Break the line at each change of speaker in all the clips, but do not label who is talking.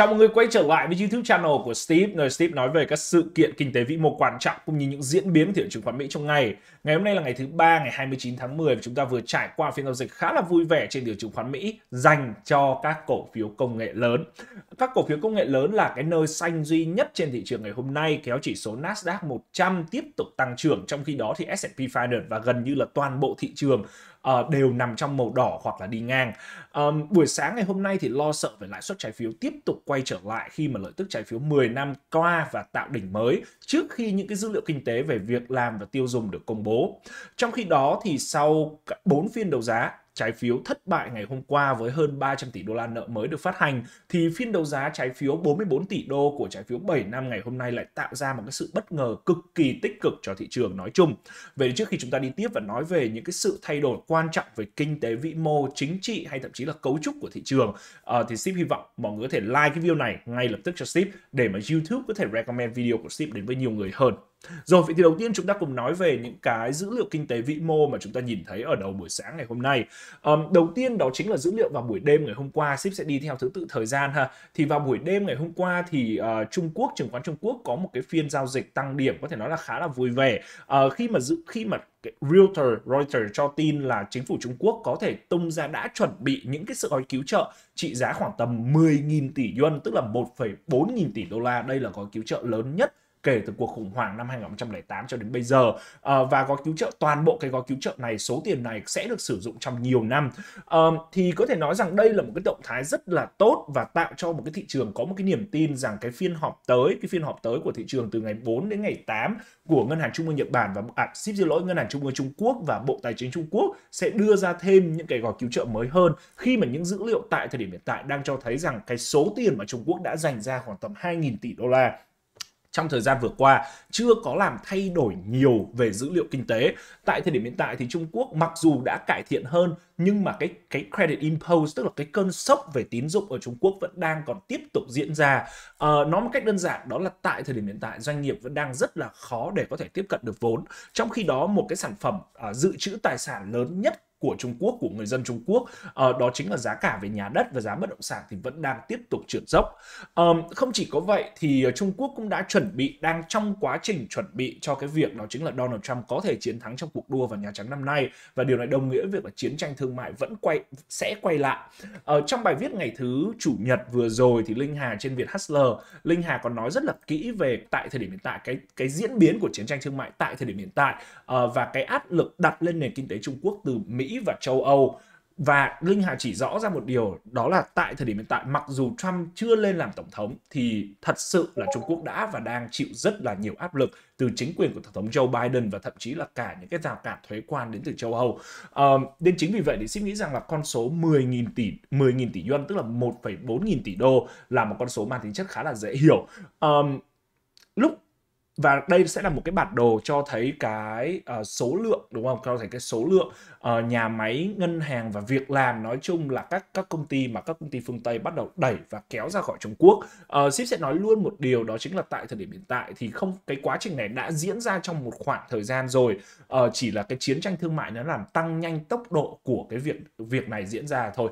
Chào mọi người quay trở lại với YouTube channel của Steve, nơi Steve nói về các sự kiện kinh tế vĩ mô quan trọng cũng như những diễn biến thị trường chứng khoán Mỹ trong ngày. Ngày hôm nay là ngày thứ ba, ngày 29 tháng 10 và chúng ta vừa trải qua phiên giao dịch khá là vui vẻ trên thị trường chứng khoán Mỹ dành cho các cổ phiếu công nghệ lớn. Các cổ phiếu công nghệ lớn là cái nơi xanh duy nhất trên thị trường ngày hôm nay kéo chỉ số Nasdaq 100 tiếp tục tăng trưởng trong khi đó thì S&P 500 và gần như là toàn bộ thị trường uh, đều nằm trong màu đỏ hoặc là đi ngang. Um, buổi sáng ngày hôm nay thì lo sợ về lãi suất trái phiếu tiếp tục quay trở lại khi mà lợi tức trái phiếu 10 năm qua và tạo đỉnh mới trước khi những cái dữ liệu kinh tế về việc làm và tiêu dùng được công bố. Trong khi đó thì sau 4 phiên đấu giá, trái phiếu thất bại ngày hôm qua với hơn 300 tỷ đô la nợ mới được phát hành thì phiên đấu giá trái phiếu 44 tỷ đô của trái phiếu 7 năm ngày hôm nay lại tạo ra một cái sự bất ngờ cực kỳ tích cực cho thị trường nói chung. Vậy trước khi chúng ta đi tiếp và nói về những cái sự thay đổi quan trọng về kinh tế vĩ mô, chính trị hay thậm chí là cấu trúc của thị trường uh, thì ship hy vọng mọi người có thể like cái video này ngay lập tức cho ship để mà YouTube có thể recommend video của ship đến với nhiều người hơn. Rồi, vậy thì đầu tiên chúng ta cùng nói về những cái dữ liệu kinh tế vĩ mô mà chúng ta nhìn thấy ở đầu buổi sáng ngày hôm nay. Um, đầu tiên đó chính là dữ liệu vào buổi đêm ngày hôm qua, ship sẽ đi theo thứ tự thời gian ha. Thì vào buổi đêm ngày hôm qua thì uh, Trung Quốc, chứng khoán Trung Quốc có một cái phiên giao dịch tăng điểm có thể nói là khá là vui vẻ. Uh, khi mà dự khi mà Realtor Reuters cho tin là chính phủ Trung Quốc có thể tung ra đã chuẩn bị những cái sự gói cứu trợ trị giá khoảng tầm 10.000 tỷ yuan tức là 1,4 nghìn tỷ đô la. Đây là gói cứu trợ lớn nhất kể từ cuộc khủng hoảng năm 2008 cho đến bây giờ à, và gói cứu trợ toàn bộ cái gói cứu trợ này số tiền này sẽ được sử dụng trong nhiều năm à, thì có thể nói rằng đây là một cái động thái rất là tốt và tạo cho một cái thị trường có một cái niềm tin rằng cái phiên họp tới cái phiên họp tới của thị trường từ ngày 4 đến ngày 8 của ngân hàng trung ương Nhật Bản và à, xin lỗi ngân hàng trung ương Trung Quốc và Bộ Tài chính Trung Quốc sẽ đưa ra thêm những cái gói cứu trợ mới hơn khi mà những dữ liệu tại thời điểm hiện tại đang cho thấy rằng cái số tiền mà Trung Quốc đã dành ra khoảng tầm 2.000 tỷ đô la trong thời gian vừa qua chưa có làm thay đổi nhiều về dữ liệu kinh tế. Tại thời điểm hiện tại thì Trung Quốc mặc dù đã cải thiện hơn nhưng mà cái cái credit impulse tức là cái cơn sốc về tín dụng ở Trung Quốc vẫn đang còn tiếp tục diễn ra. À, nói một cách đơn giản đó là tại thời điểm hiện tại doanh nghiệp vẫn đang rất là khó để có thể tiếp cận được vốn. Trong khi đó một cái sản phẩm à, dự trữ tài sản lớn nhất của Trung Quốc của người dân Trung Quốc à, đó chính là giá cả về nhà đất và giá bất động sản thì vẫn đang tiếp tục trượt dốc à, không chỉ có vậy thì Trung Quốc cũng đã chuẩn bị đang trong quá trình chuẩn bị cho cái việc đó chính là Donald Trump có thể chiến thắng trong cuộc đua vào Nhà Trắng năm nay và điều này đồng nghĩa việc là chiến tranh thương mại vẫn quay sẽ quay lại à, trong bài viết ngày thứ chủ nhật vừa rồi thì Linh Hà trên Việt Hustler Linh Hà còn nói rất là kỹ về tại thời điểm hiện tại cái cái diễn biến của chiến tranh thương mại tại thời điểm hiện tại à, và cái áp lực đặt lên nền kinh tế Trung Quốc từ Mỹ và châu Âu và Linh Hà chỉ rõ ra một điều đó là tại thời điểm hiện tại mặc dù Trump chưa lên làm tổng thống thì thật sự là Trung Quốc đã và đang chịu rất là nhiều áp lực từ chính quyền của tổng thống Joe Biden và thậm chí là cả những cái rào cản thuế quan đến từ châu Âu. À, nên chính vì vậy thì xin nghĩ rằng là con số 10.000 tỷ 10.000 tỷ yuan tức là 1,4 nghìn tỷ đô là một con số mang tính chất khá là dễ hiểu. À, lúc và đây sẽ là một cái bản đồ cho thấy cái uh, số lượng đúng không? Cho thấy cái số lượng uh, nhà máy, ngân hàng và việc làm nói chung là các các công ty mà các công ty phương Tây bắt đầu đẩy và kéo ra khỏi Trung Quốc. Uh, Sip sẽ nói luôn một điều đó chính là tại thời điểm hiện tại thì không cái quá trình này đã diễn ra trong một khoảng thời gian rồi. Uh, chỉ là cái chiến tranh thương mại nó làm tăng nhanh tốc độ của cái việc việc này diễn ra thôi.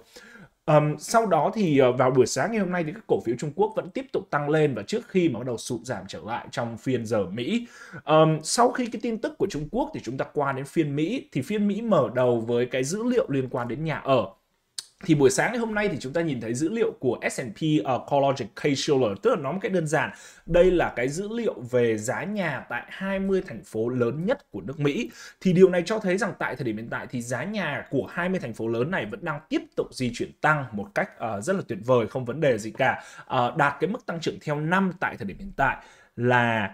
Um, sau đó thì ờ, vào buổi sáng ngày hôm nay thì các cổ phiếu Trung Quốc vẫn tiếp tục tăng lên và trước khi mà bắt đầu sụt giảm trở lại trong phiên giờ Mỹ. Um, sau khi cái tin tức của Trung Quốc thì chúng ta qua đến phiên Mỹ thì phiên Mỹ mở đầu với cái dữ liệu liên quan đến nhà ở thì buổi sáng ngày hôm nay thì chúng ta nhìn thấy dữ liệu của S&P uh, ờ, CoreLogic K-Shiller tức là nó một cách đơn giản đây là cái dữ liệu về giá nhà tại 20 thành phố lớn nhất của nước Mỹ thì điều này cho thấy rằng tại thời điểm hiện tại thì giá nhà của 20 thành phố lớn này vẫn đang tiếp tục di chuyển tăng một cách uh, rất là tuyệt vời không vấn đề gì cả uh, đạt cái mức tăng trưởng theo năm tại thời điểm hiện tại là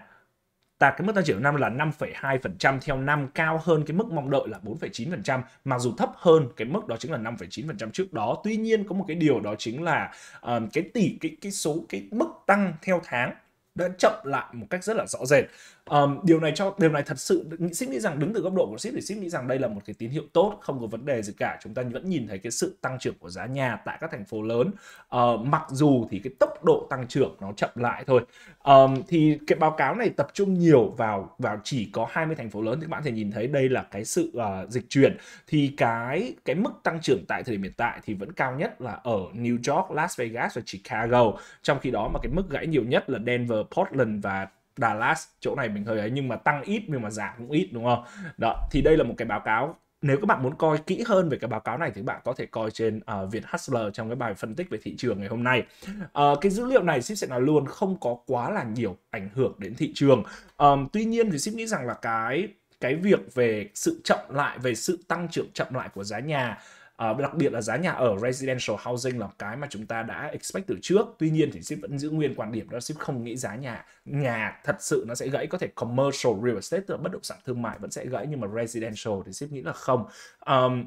và cái mức tăng trưởng năm là 5,2% theo năm cao hơn cái mức mong đợi là 4,9% mặc dù thấp hơn cái mức đó chính là 5,9% trước đó. Tuy nhiên có một cái điều đó chính là um, cái tỷ cái cái số cái mức tăng theo tháng đã chậm lại một cách rất là rõ rệt um, điều này cho điều này thật sự ship nghĩ rằng đứng từ góc độ của ship thì ship nghĩ rằng đây là một cái tín hiệu tốt không có vấn đề gì cả chúng ta vẫn nhìn thấy cái sự tăng trưởng của giá nhà tại các thành phố lớn uh, mặc dù thì cái tốc độ tăng trưởng nó chậm lại thôi um, thì cái báo cáo này tập trung nhiều vào vào chỉ có 20 thành phố lớn thì bạn thể nhìn thấy đây là cái sự uh, dịch chuyển thì cái cái mức tăng trưởng tại thời điểm hiện tại thì vẫn cao nhất là ở New York, Las Vegas và Chicago trong khi đó mà cái mức gãy nhiều nhất là Denver, Portland và Dallas chỗ này mình hơi ấy nhưng mà tăng ít nhưng mà giảm cũng ít đúng không đó thì đây là một cái báo cáo nếu các bạn muốn coi kỹ hơn về cái báo cáo này thì bạn có thể coi trên uh, Việt Hustler trong cái bài phân tích về thị trường ngày hôm nay. Uh, cái dữ liệu này ship sẽ nói luôn không có quá là nhiều ảnh hưởng đến thị trường. Um, tuy nhiên thì ship nghĩ rằng là cái cái việc về sự chậm lại về sự tăng trưởng chậm lại của giá nhà à, đặc biệt là giá nhà ở residential housing là cái mà chúng ta đã expect từ trước tuy nhiên thì ship vẫn giữ nguyên quan điểm đó ship không nghĩ giá nhà nhà thật sự nó sẽ gãy có thể commercial real estate tức là bất động sản thương mại vẫn sẽ gãy nhưng mà residential thì ship nghĩ là không um,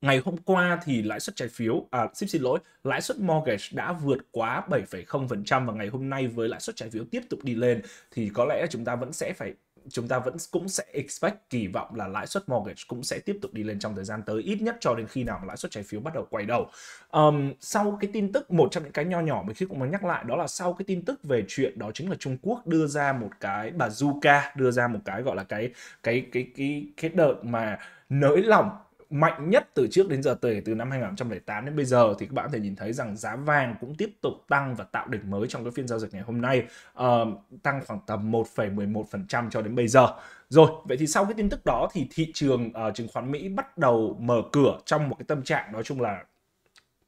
ngày hôm qua thì lãi suất trái phiếu à xin xin lỗi lãi suất mortgage đã vượt quá 7,0% và ngày hôm nay với lãi suất trái phiếu tiếp tục đi lên thì có lẽ chúng ta vẫn sẽ phải chúng ta vẫn cũng sẽ expect kỳ vọng là lãi suất mortgage cũng sẽ tiếp tục đi lên trong thời gian tới ít nhất cho đến khi nào lãi suất trái phiếu bắt đầu quay đầu um, sau cái tin tức một trong những cái nho nhỏ mà khi cũng muốn nhắc lại đó là sau cái tin tức về chuyện đó chính là Trung Quốc đưa ra một cái bà Zuka đưa ra một cái gọi là cái cái cái cái cái đợt mà nới lỏng mạnh nhất từ trước đến giờ kể từ năm 2008 đến bây giờ thì các bạn có thể nhìn thấy rằng giá vàng cũng tiếp tục tăng và tạo đỉnh mới trong cái phiên giao dịch ngày hôm nay uh, tăng khoảng tầm 1,11% cho đến bây giờ. Rồi, vậy thì sau cái tin tức đó thì thị trường uh, chứng khoán Mỹ bắt đầu mở cửa trong một cái tâm trạng nói chung là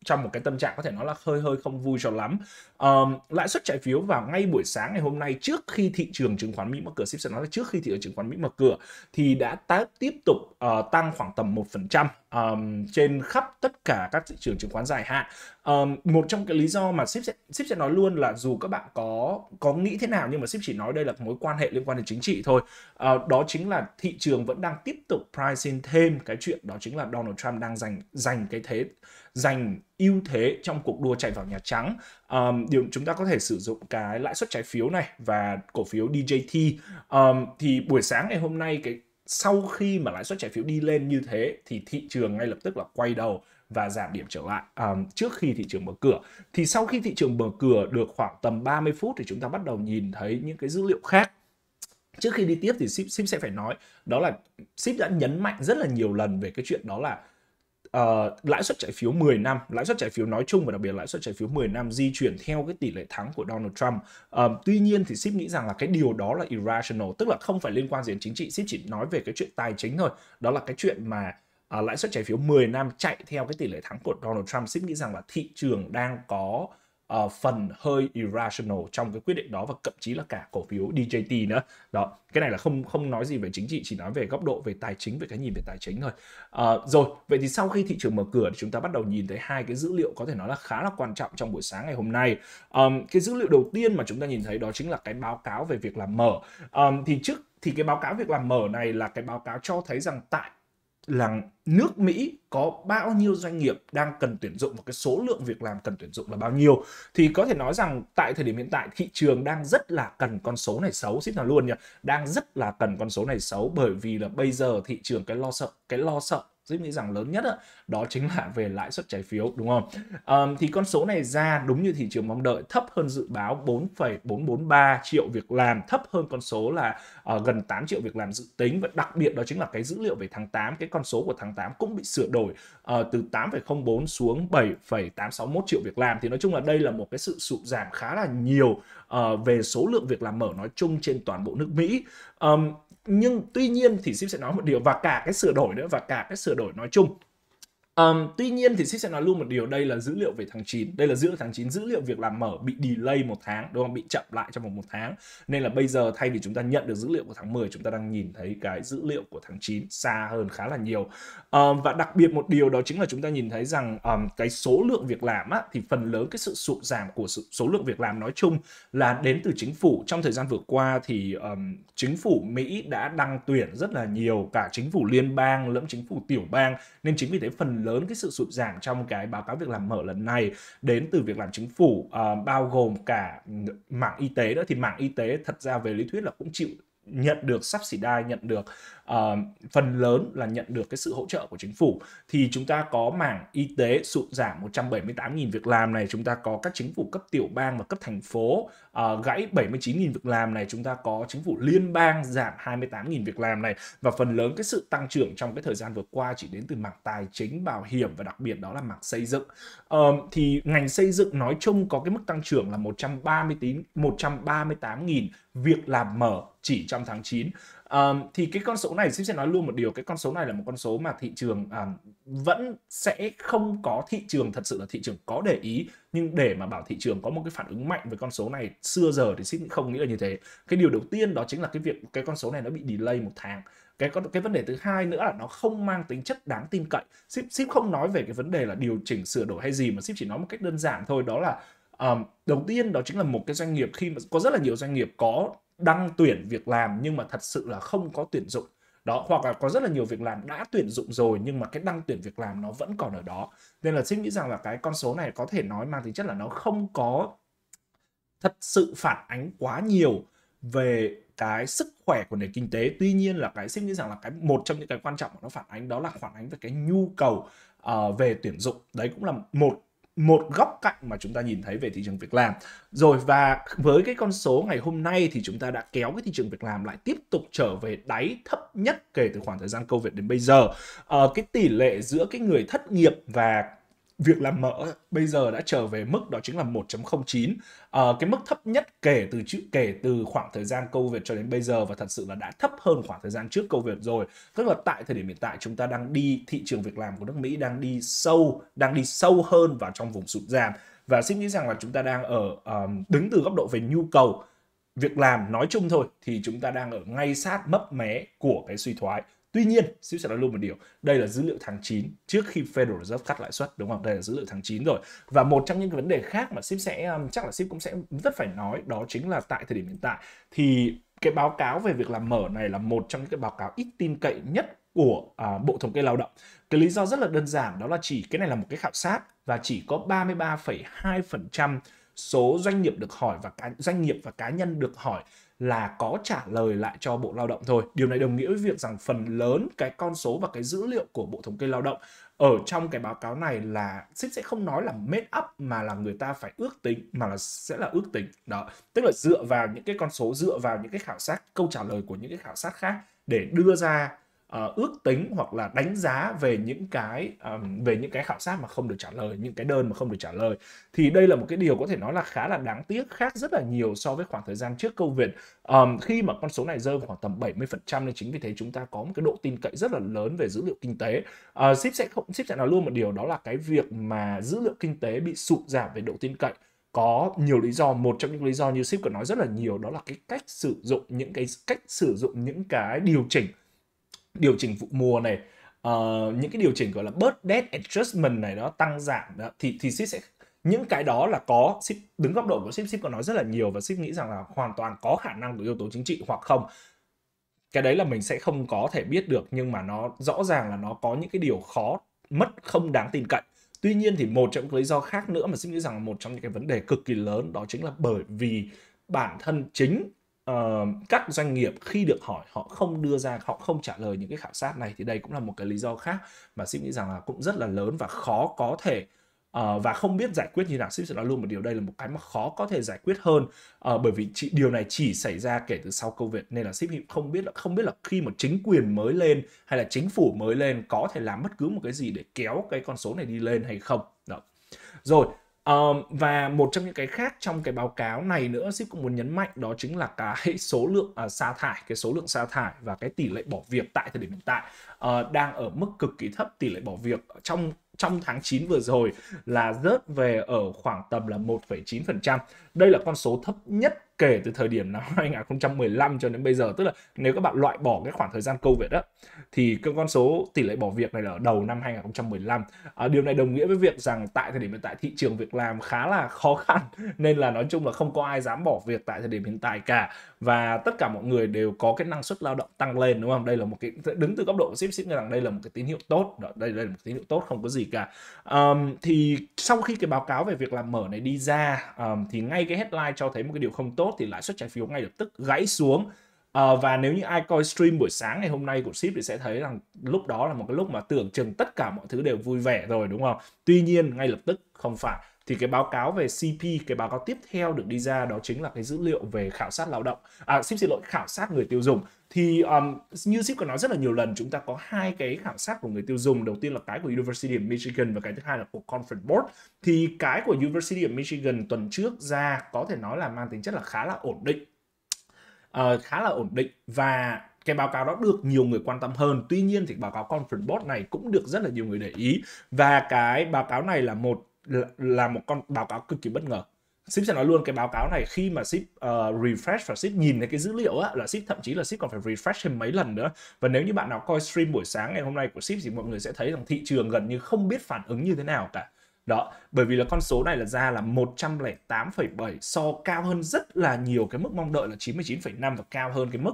trong một cái tâm trạng có thể nói là hơi hơi không vui cho lắm um, lãi suất trái phiếu vào ngay buổi sáng ngày hôm nay trước khi thị trường chứng khoán Mỹ mở cửa ship sẽ nói là trước khi thị trường chứng khoán Mỹ mở cửa thì đã tiếp tục uh, tăng khoảng tầm 1% um, trên khắp tất cả các thị trường chứng khoán dài hạn um, một trong cái lý do mà ship sẽ, ship sẽ nói luôn là dù các bạn có có nghĩ thế nào nhưng mà ship chỉ nói đây là mối quan hệ liên quan đến chính trị thôi uh, đó chính là thị trường vẫn đang tiếp tục pricing thêm cái chuyện đó chính là Donald Trump đang giành giành cái thế giành ưu thế trong cuộc đua chạy vào Nhà Trắng. Um, điều chúng ta có thể sử dụng cái lãi suất trái phiếu này và cổ phiếu DJT. Um, thì buổi sáng ngày hôm nay cái sau khi mà lãi suất trái phiếu đi lên như thế thì thị trường ngay lập tức là quay đầu và giảm điểm trở lại um, trước khi thị trường mở cửa. Thì sau khi thị trường mở cửa được khoảng tầm 30 phút thì chúng ta bắt đầu nhìn thấy những cái dữ liệu khác trước khi đi tiếp thì ship, ship sẽ phải nói đó là ship đã nhấn mạnh rất là nhiều lần về cái chuyện đó là uh, lãi suất trái phiếu 10 năm, lãi suất trái phiếu nói chung và đặc biệt lãi suất trái phiếu 10 năm di chuyển theo cái tỷ lệ thắng của Donald Trump. Um, tuy nhiên thì Sip nghĩ rằng là cái điều đó là irrational, tức là không phải liên quan gì đến chính trị. Sip chỉ nói về cái chuyện tài chính thôi. Đó là cái chuyện mà uh, lãi suất trái phiếu 10 năm chạy theo cái tỷ lệ thắng của Donald Trump. Sip nghĩ rằng là thị trường đang có Ờ, phần hơi irrational trong cái quyết định đó và thậm chí là cả cổ phiếu DJT nữa đó cái này là không không nói gì về chính trị chỉ nói về góc độ về tài chính về cái nhìn về tài chính thôi uh, rồi vậy thì sau khi thị trường mở cửa thì chúng ta bắt đầu nhìn thấy hai cái dữ liệu có thể nói là khá là quan trọng trong buổi sáng ngày hôm nay um, cái dữ liệu đầu tiên mà chúng ta nhìn thấy đó chính là cái báo cáo về việc làm mở um, thì trước thì cái báo cáo việc làm mở này là cái báo cáo cho thấy rằng tại là nước Mỹ có bao nhiêu doanh nghiệp đang cần tuyển dụng và cái số lượng việc làm cần tuyển dụng là bao nhiêu thì có thể nói rằng tại thời điểm hiện tại thị trường đang rất là cần con số này xấu xin là luôn nhỉ đang rất là cần con số này xấu bởi vì là bây giờ thị trường cái lo sợ cái lo sợ Dũng nghĩ rằng lớn nhất đó, đó chính là về lãi suất trái phiếu đúng không? Um, thì con số này ra đúng như thị trường mong đợi thấp hơn dự báo 4,443 triệu việc làm thấp hơn con số là uh, gần 8 triệu việc làm dự tính và đặc biệt đó chính là cái dữ liệu về tháng 8 cái con số của tháng 8 cũng bị sửa đổi uh, từ 8,04 xuống 7,861 triệu việc làm thì nói chung là đây là một cái sự sụt giảm khá là nhiều uh, về số lượng việc làm mở nói chung trên toàn bộ nước Mỹ. Um, nhưng tuy nhiên thì Sip sẽ nói một điều và cả cái sửa đổi nữa và cả cái sửa đổi nói chung Um, tuy nhiên thì Sip sẽ nói luôn một điều đây là dữ liệu về tháng 9 đây là giữa tháng 9 dữ liệu việc làm mở bị delay một tháng đúng không bị chậm lại trong vòng một tháng nên là bây giờ thay vì chúng ta nhận được dữ liệu của tháng 10 chúng ta đang nhìn thấy cái dữ liệu của tháng 9 xa hơn khá là nhiều um, và đặc biệt một điều đó chính là chúng ta nhìn thấy rằng um, cái số lượng việc làm á, thì phần lớn cái sự sụt giảm của sự, số lượng việc làm nói chung là đến từ chính phủ trong thời gian vừa qua thì um, chính phủ Mỹ đã đăng tuyển rất là nhiều cả chính phủ liên bang lẫn chính phủ tiểu bang nên chính vì thế phần lớn lớn cái sự sụt giảm trong cái báo cáo việc làm mở lần này đến từ việc làm chính phủ uh, bao gồm cả mạng y tế nữa thì mạng y tế thật ra về lý thuyết là cũng chịu nhận được subsidy nhận được uh, phần lớn là nhận được cái sự hỗ trợ của chính phủ thì chúng ta có mảng y tế sụt giảm 178.000 việc làm này chúng ta có các chính phủ cấp tiểu bang và cấp thành phố uh, gãy 79.000 việc làm này chúng ta có chính phủ liên bang giảm 28.000 việc làm này và phần lớn cái sự tăng trưởng trong cái thời gian vừa qua chỉ đến từ mảng tài chính bảo hiểm và đặc biệt đó là mảng xây dựng uh, thì ngành xây dựng nói chung có cái mức tăng trưởng là 130 138.000 việc làm mở chỉ trong tháng 9 um, thì cái con số này xin sẽ nói luôn một điều cái con số này là một con số mà thị trường um, vẫn sẽ không có thị trường thật sự là thị trường có để ý nhưng để mà bảo thị trường có một cái phản ứng mạnh với con số này xưa giờ thì xin không nghĩ là như thế cái điều đầu tiên đó chính là cái việc cái con số này nó bị delay một tháng cái cái vấn đề thứ hai nữa là nó không mang tính chất đáng tin cậy ship ship không nói về cái vấn đề là điều chỉnh sửa đổi hay gì mà ship chỉ nói một cách đơn giản thôi đó là um, đầu tiên đó chính là một cái doanh nghiệp khi mà có rất là nhiều doanh nghiệp có đăng tuyển việc làm nhưng mà thật sự là không có tuyển dụng đó hoặc là có rất là nhiều việc làm đã tuyển dụng rồi nhưng mà cái đăng tuyển việc làm nó vẫn còn ở đó nên là xin nghĩ rằng là cái con số này có thể nói mang tính chất là nó không có thật sự phản ánh quá nhiều về cái sức khỏe của nền kinh tế tuy nhiên là cái xin nghĩ rằng là cái một trong những cái quan trọng mà nó phản ánh đó là phản ánh về cái nhu cầu uh, về tuyển dụng đấy cũng là một một góc cạnh mà chúng ta nhìn thấy về thị trường việc làm. Rồi và với cái con số ngày hôm nay thì chúng ta đã kéo cái thị trường việc làm lại tiếp tục trở về đáy thấp nhất kể từ khoảng thời gian câu Covid đến bây giờ. À, cái tỷ lệ giữa cái người thất nghiệp và việc làm mỡ bây giờ đã trở về mức đó chính là 1.09 à, ờ, cái mức thấp nhất kể từ chữ kể từ khoảng thời gian câu Covid cho đến bây giờ và thật sự là đã thấp hơn khoảng thời gian trước câu Covid rồi tức là tại thời điểm hiện tại chúng ta đang đi thị trường việc làm của nước Mỹ đang đi sâu đang đi sâu hơn vào trong vùng sụt giảm và xin nghĩ rằng là chúng ta đang ở um, đứng từ góc độ về nhu cầu việc làm nói chung thôi thì chúng ta đang ở ngay sát mấp mé của cái suy thoái Tuy nhiên, Sip sẽ nói luôn một điều, đây là dữ liệu tháng 9 trước khi Federal Reserve cắt lãi suất đúng không? Đây là dữ liệu tháng 9 rồi. Và một trong những cái vấn đề khác mà Sip sẽ um, chắc là Sip cũng sẽ rất phải nói đó chính là tại thời điểm hiện tại thì cái báo cáo về việc làm mở này là một trong những cái báo cáo ít tin cậy nhất của à, Bộ Thống kê Lao động. Cái lý do rất là đơn giản đó là chỉ cái này là một cái khảo sát và chỉ có 33,2% số doanh nghiệp được hỏi và cá, doanh nghiệp và cá nhân được hỏi là có trả lời lại cho Bộ Lao động thôi. Điều này đồng nghĩa với việc rằng phần lớn cái con số và cái dữ liệu của Bộ Thống kê Lao động ở trong cái báo cáo này là Sip sẽ không nói là made up mà là người ta phải ước tính mà là sẽ là ước tính đó tức là dựa vào những cái con số dựa vào những cái khảo sát câu trả lời của những cái khảo sát khác để đưa ra Ờ, ước tính hoặc là đánh giá về những cái um, về những cái khảo sát mà không được trả lời những cái đơn mà không được trả lời thì đây là một cái điều có thể nói là khá là đáng tiếc khác rất là nhiều so với khoảng thời gian trước covid um, khi mà con số này rơi khoảng tầm 70% nên chính vì thế chúng ta có một cái độ tin cậy rất là lớn về dữ liệu kinh tế uh, ship sẽ không ship sẽ nói luôn một điều đó là cái việc mà dữ liệu kinh tế bị sụt giảm về độ tin cậy có nhiều lý do một trong những lý do như ship còn nói rất là nhiều đó là cái cách sử dụng những cái cách sử dụng những cái điều chỉnh điều chỉnh vụ mùa này uh, những cái điều chỉnh gọi là bớt debt adjustment này đó tăng giảm đó, thì thì ship sẽ những cái đó là có ship đứng góc độ của ship ship có nói rất là nhiều và ship nghĩ rằng là hoàn toàn có khả năng của yếu tố chính trị hoặc không cái đấy là mình sẽ không có thể biết được nhưng mà nó rõ ràng là nó có những cái điều khó mất không đáng tin cậy tuy nhiên thì một trong những lý do khác nữa mà ship nghĩ rằng là một trong những cái vấn đề cực kỳ lớn đó chính là bởi vì bản thân chính các doanh nghiệp khi được hỏi họ không đưa ra họ không trả lời những cái khảo sát này thì đây cũng là một cái lý do khác mà ship nghĩ rằng là cũng rất là lớn và khó có thể Uh, và không biết giải quyết như nào ship sẽ nói luôn một điều đây là một cái mà khó có thể giải quyết hơn uh, bởi vì chỉ, điều này chỉ xảy ra kể từ sau covid nên là ship không biết là không biết là khi một chính quyền mới lên hay là chính phủ mới lên có thể làm bất cứ một cái gì để kéo cái con số này đi lên hay không đó rồi và một trong những cái khác trong cái báo cáo này nữa ship cũng muốn nhấn mạnh đó chính là cái số lượng uh, sa thải cái số lượng sa thải và cái tỷ lệ bỏ việc tại thời điểm hiện tại uh, đang ở mức cực kỳ thấp tỷ lệ bỏ việc trong trong tháng 9 vừa rồi là rớt về ở khoảng tầm là 1,9%. Đây là con số thấp nhất kể từ thời điểm năm 2015 cho đến bây giờ tức là nếu các bạn loại bỏ cái khoảng thời gian câu việc đó thì cái con số tỷ lệ bỏ việc này là ở đầu năm 2015 à, điều này đồng nghĩa với việc rằng tại thời điểm hiện tại thị trường việc làm khá là khó khăn nên là nói chung là không có ai dám bỏ việc tại thời điểm hiện tại cả và tất cả mọi người đều có cái năng suất lao động tăng lên đúng không đây là một cái đứng từ góc độ của ship ship rằng đây là một cái tín hiệu tốt đó đây, đây là một tín hiệu tốt không có gì cả um, thì sau khi cái báo cáo về việc làm mở này đi ra um, thì ngay cái headline cho thấy một cái điều không tốt thì lãi suất trái phiếu ngay lập tức gãy xuống Uh, và nếu như ai coi stream buổi sáng ngày hôm nay của ship thì sẽ thấy rằng lúc đó là một cái lúc mà tưởng chừng tất cả mọi thứ đều vui vẻ rồi đúng không tuy nhiên ngay lập tức không phải thì cái báo cáo về CP cái báo cáo tiếp theo được đi ra đó chính là cái dữ liệu về khảo sát lao động à ship xin lỗi khảo sát người tiêu dùng thì um, như ship có nói rất là nhiều lần chúng ta có hai cái khảo sát của người tiêu dùng đầu tiên là cái của University of Michigan và cái thứ hai là của Conference Board thì cái của University of Michigan tuần trước ra có thể nói là mang tính chất là khá là ổn định uh, khá là ổn định và cái báo cáo đó được nhiều người quan tâm hơn tuy nhiên thì báo cáo Conference Board này cũng được rất là nhiều người để ý và cái báo cáo này là một là, một con báo cáo cực kỳ bất ngờ ship sẽ nói luôn cái báo cáo này khi mà ship uh, refresh và ship nhìn thấy cái dữ liệu á là ship thậm chí là ship còn phải refresh thêm mấy lần nữa và nếu như bạn nào coi stream buổi sáng ngày hôm nay của ship thì mọi người sẽ thấy rằng thị trường gần như không biết phản ứng như thế nào cả đó bởi vì là con số này là ra là 108,7 so cao hơn rất là nhiều cái mức mong đợi là 99,5 và cao hơn cái mức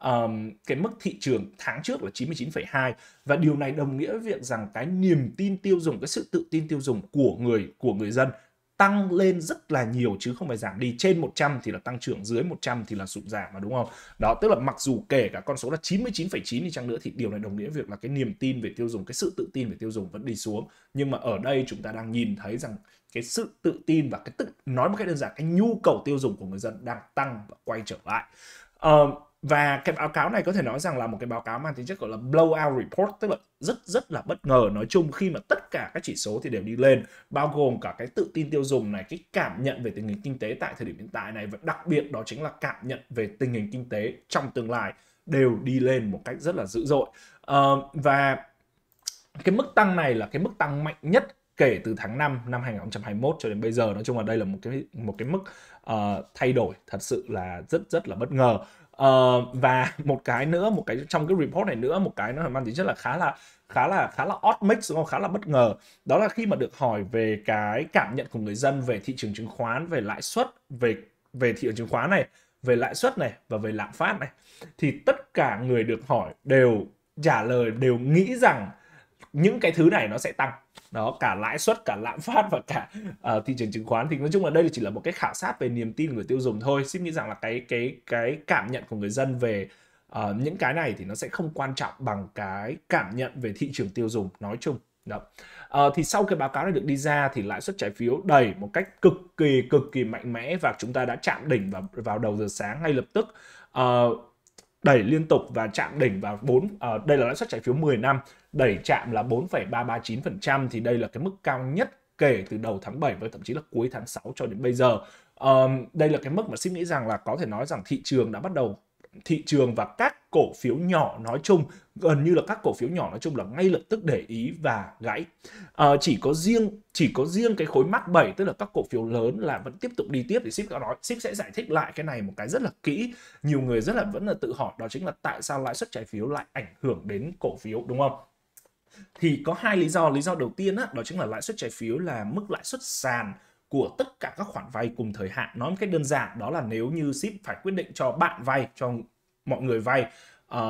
um, cái mức thị trường tháng trước là 99,2 và điều này đồng nghĩa việc rằng cái niềm tin tiêu dùng cái sự tự tin tiêu dùng của người của người dân tăng lên rất là nhiều chứ không phải giảm đi trên 100 thì là tăng trưởng dưới 100 thì là sụt giảm mà đúng không đó tức là mặc dù kể cả con số là 99,9 đi chăng nữa thì điều này đồng nghĩa việc là cái niềm tin về tiêu dùng cái sự tự tin về tiêu dùng vẫn đi xuống nhưng mà ở đây chúng ta đang nhìn thấy rằng cái sự tự tin và cái tự nói một cách đơn giản cái nhu cầu tiêu dùng của người dân đang tăng và quay trở lại uh, và cái báo cáo này có thể nói rằng là một cái báo cáo mang tính chất gọi là blowout report tức là rất rất là bất ngờ nói chung khi mà tất cả các chỉ số thì đều đi lên bao gồm cả cái tự tin tiêu dùng này cái cảm nhận về tình hình kinh tế tại thời điểm hiện tại này và đặc biệt đó chính là cảm nhận về tình hình kinh tế trong tương lai đều đi lên một cách rất là dữ dội uh, và cái mức tăng này là cái mức tăng mạnh nhất kể từ tháng 5 năm 2021 cho đến bây giờ nói chung là đây là một cái một cái mức uh, thay đổi thật sự là rất rất là bất ngờ uh, và một cái nữa một cái trong cái report này nữa một cái nó mang tính rất là khá là khá là khá là odd mix đúng không khá là bất ngờ đó là khi mà được hỏi về cái cảm nhận của người dân về thị trường chứng khoán về lãi suất về về thị trường chứng khoán này về lãi suất này và về lạm phát này thì tất cả người được hỏi đều trả lời đều nghĩ rằng những cái thứ này nó sẽ tăng đó cả lãi suất cả lạm phát và cả uh, thị trường chứng khoán thì nói chung là đây chỉ là một cái khảo sát về niềm tin của người tiêu dùng thôi xin nghĩ rằng là cái cái cái cảm nhận của người dân về uh, những cái này thì nó sẽ không quan trọng bằng cái cảm nhận về thị trường tiêu dùng nói chung đó. Uh, thì sau cái báo cáo này được đi ra thì lãi suất trái phiếu đẩy một cách cực kỳ cực kỳ mạnh mẽ và chúng ta đã chạm đỉnh vào vào đầu giờ sáng ngay lập tức uh, đẩy liên tục và chạm đỉnh vào bốn uh, đây là lãi suất trái phiếu 10 năm đẩy chạm là 4,339% thì đây là cái mức cao nhất kể từ đầu tháng 7 và thậm chí là cuối tháng 6 cho đến bây giờ. Um, đây là cái mức mà Sim nghĩ rằng là có thể nói rằng thị trường đã bắt đầu thị trường và các cổ phiếu nhỏ nói chung gần như là các cổ phiếu nhỏ nói chung là ngay lập tức để ý và gãy à, chỉ có riêng chỉ có riêng cái khối mắc 7 tức là các cổ phiếu lớn là vẫn tiếp tục đi tiếp thì ship có nói ship sẽ giải thích lại cái này một cái rất là kỹ nhiều người rất là vẫn là tự hỏi đó chính là tại sao lãi suất trái phiếu lại ảnh hưởng đến cổ phiếu đúng không thì có hai lý do lý do đầu tiên á, đó chính là lãi suất trái phiếu là mức lãi suất sàn của tất cả các khoản vay cùng thời hạn nói một cách đơn giản đó là nếu như ship phải quyết định cho bạn vay cho mọi người vay uh,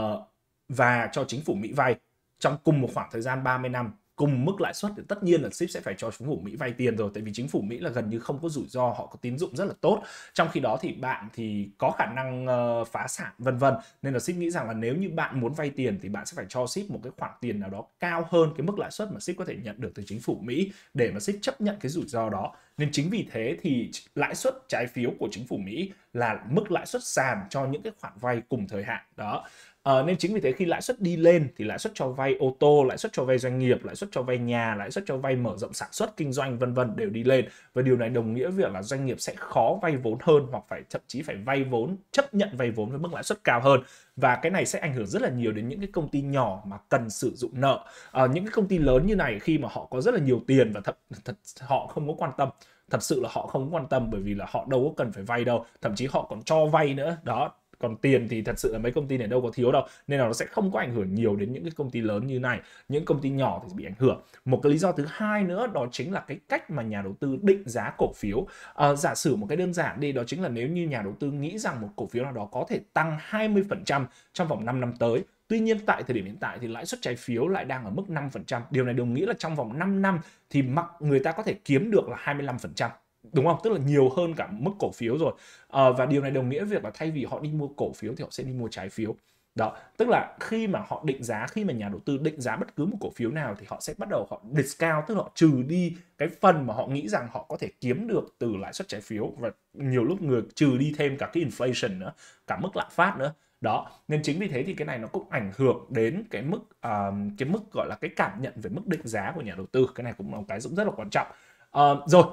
và cho chính phủ mỹ vay trong cùng một khoảng thời gian 30 năm cùng mức lãi suất thì tất nhiên là ship sẽ phải cho chính phủ Mỹ vay tiền rồi tại vì chính phủ Mỹ là gần như không có rủi ro họ có tín dụng rất là tốt trong khi đó thì bạn thì có khả năng uh, phá sản vân vân nên là ship nghĩ rằng là nếu như bạn muốn vay tiền thì bạn sẽ phải cho ship một cái khoản tiền nào đó cao hơn cái mức lãi suất mà ship có thể nhận được từ chính phủ Mỹ để mà ship chấp nhận cái rủi ro đó nên chính vì thế thì lãi suất trái phiếu của chính phủ Mỹ là mức lãi suất sàn cho những cái khoản vay cùng thời hạn đó À, nên chính vì thế khi lãi suất đi lên thì lãi suất cho vay ô tô, lãi suất cho vay doanh nghiệp, lãi suất cho vay nhà, lãi suất cho vay mở rộng sản xuất kinh doanh vân vân đều đi lên và điều này đồng nghĩa việc là doanh nghiệp sẽ khó vay vốn hơn hoặc phải thậm chí phải vay vốn chấp nhận vay vốn với mức lãi suất cao hơn và cái này sẽ ảnh hưởng rất là nhiều đến những cái công ty nhỏ mà cần sử dụng nợ. À, những cái công ty lớn như này khi mà họ có rất là nhiều tiền và thật, thật họ không có quan tâm thật sự là họ không quan tâm bởi vì là họ đâu có cần phải vay đâu thậm chí họ còn cho vay nữa đó còn tiền thì thật sự là mấy công ty này đâu có thiếu đâu nên là nó sẽ không có ảnh hưởng nhiều đến những cái công ty lớn như này những công ty nhỏ thì bị ảnh hưởng một cái lý do thứ hai nữa đó chính là cái cách mà nhà đầu tư định giá cổ phiếu à, giả sử một cái đơn giản đi đó chính là nếu như nhà đầu tư nghĩ rằng một cổ phiếu nào đó có thể tăng 20% trong vòng 5 năm tới Tuy nhiên tại thời điểm hiện tại thì lãi suất trái phiếu lại đang ở mức 5%. Điều này đồng nghĩa là trong vòng 5 năm thì mặc người ta có thể kiếm được là 25% đúng không tức là nhiều hơn cả mức cổ phiếu rồi à, và điều này đồng nghĩa việc là thay vì họ đi mua cổ phiếu thì họ sẽ đi mua trái phiếu đó tức là khi mà họ định giá khi mà nhà đầu tư định giá bất cứ một cổ phiếu nào thì họ sẽ bắt đầu họ discount tức là họ trừ đi cái phần mà họ nghĩ rằng họ có thể kiếm được từ lãi suất trái phiếu và nhiều lúc người trừ đi thêm cả cái inflation nữa cả mức lạm phát nữa đó nên chính vì thế thì cái này nó cũng ảnh hưởng đến cái mức uh, cái mức gọi là cái cảm nhận về mức định giá của nhà đầu tư cái này cũng là một cái cũng rất là quan trọng uh, rồi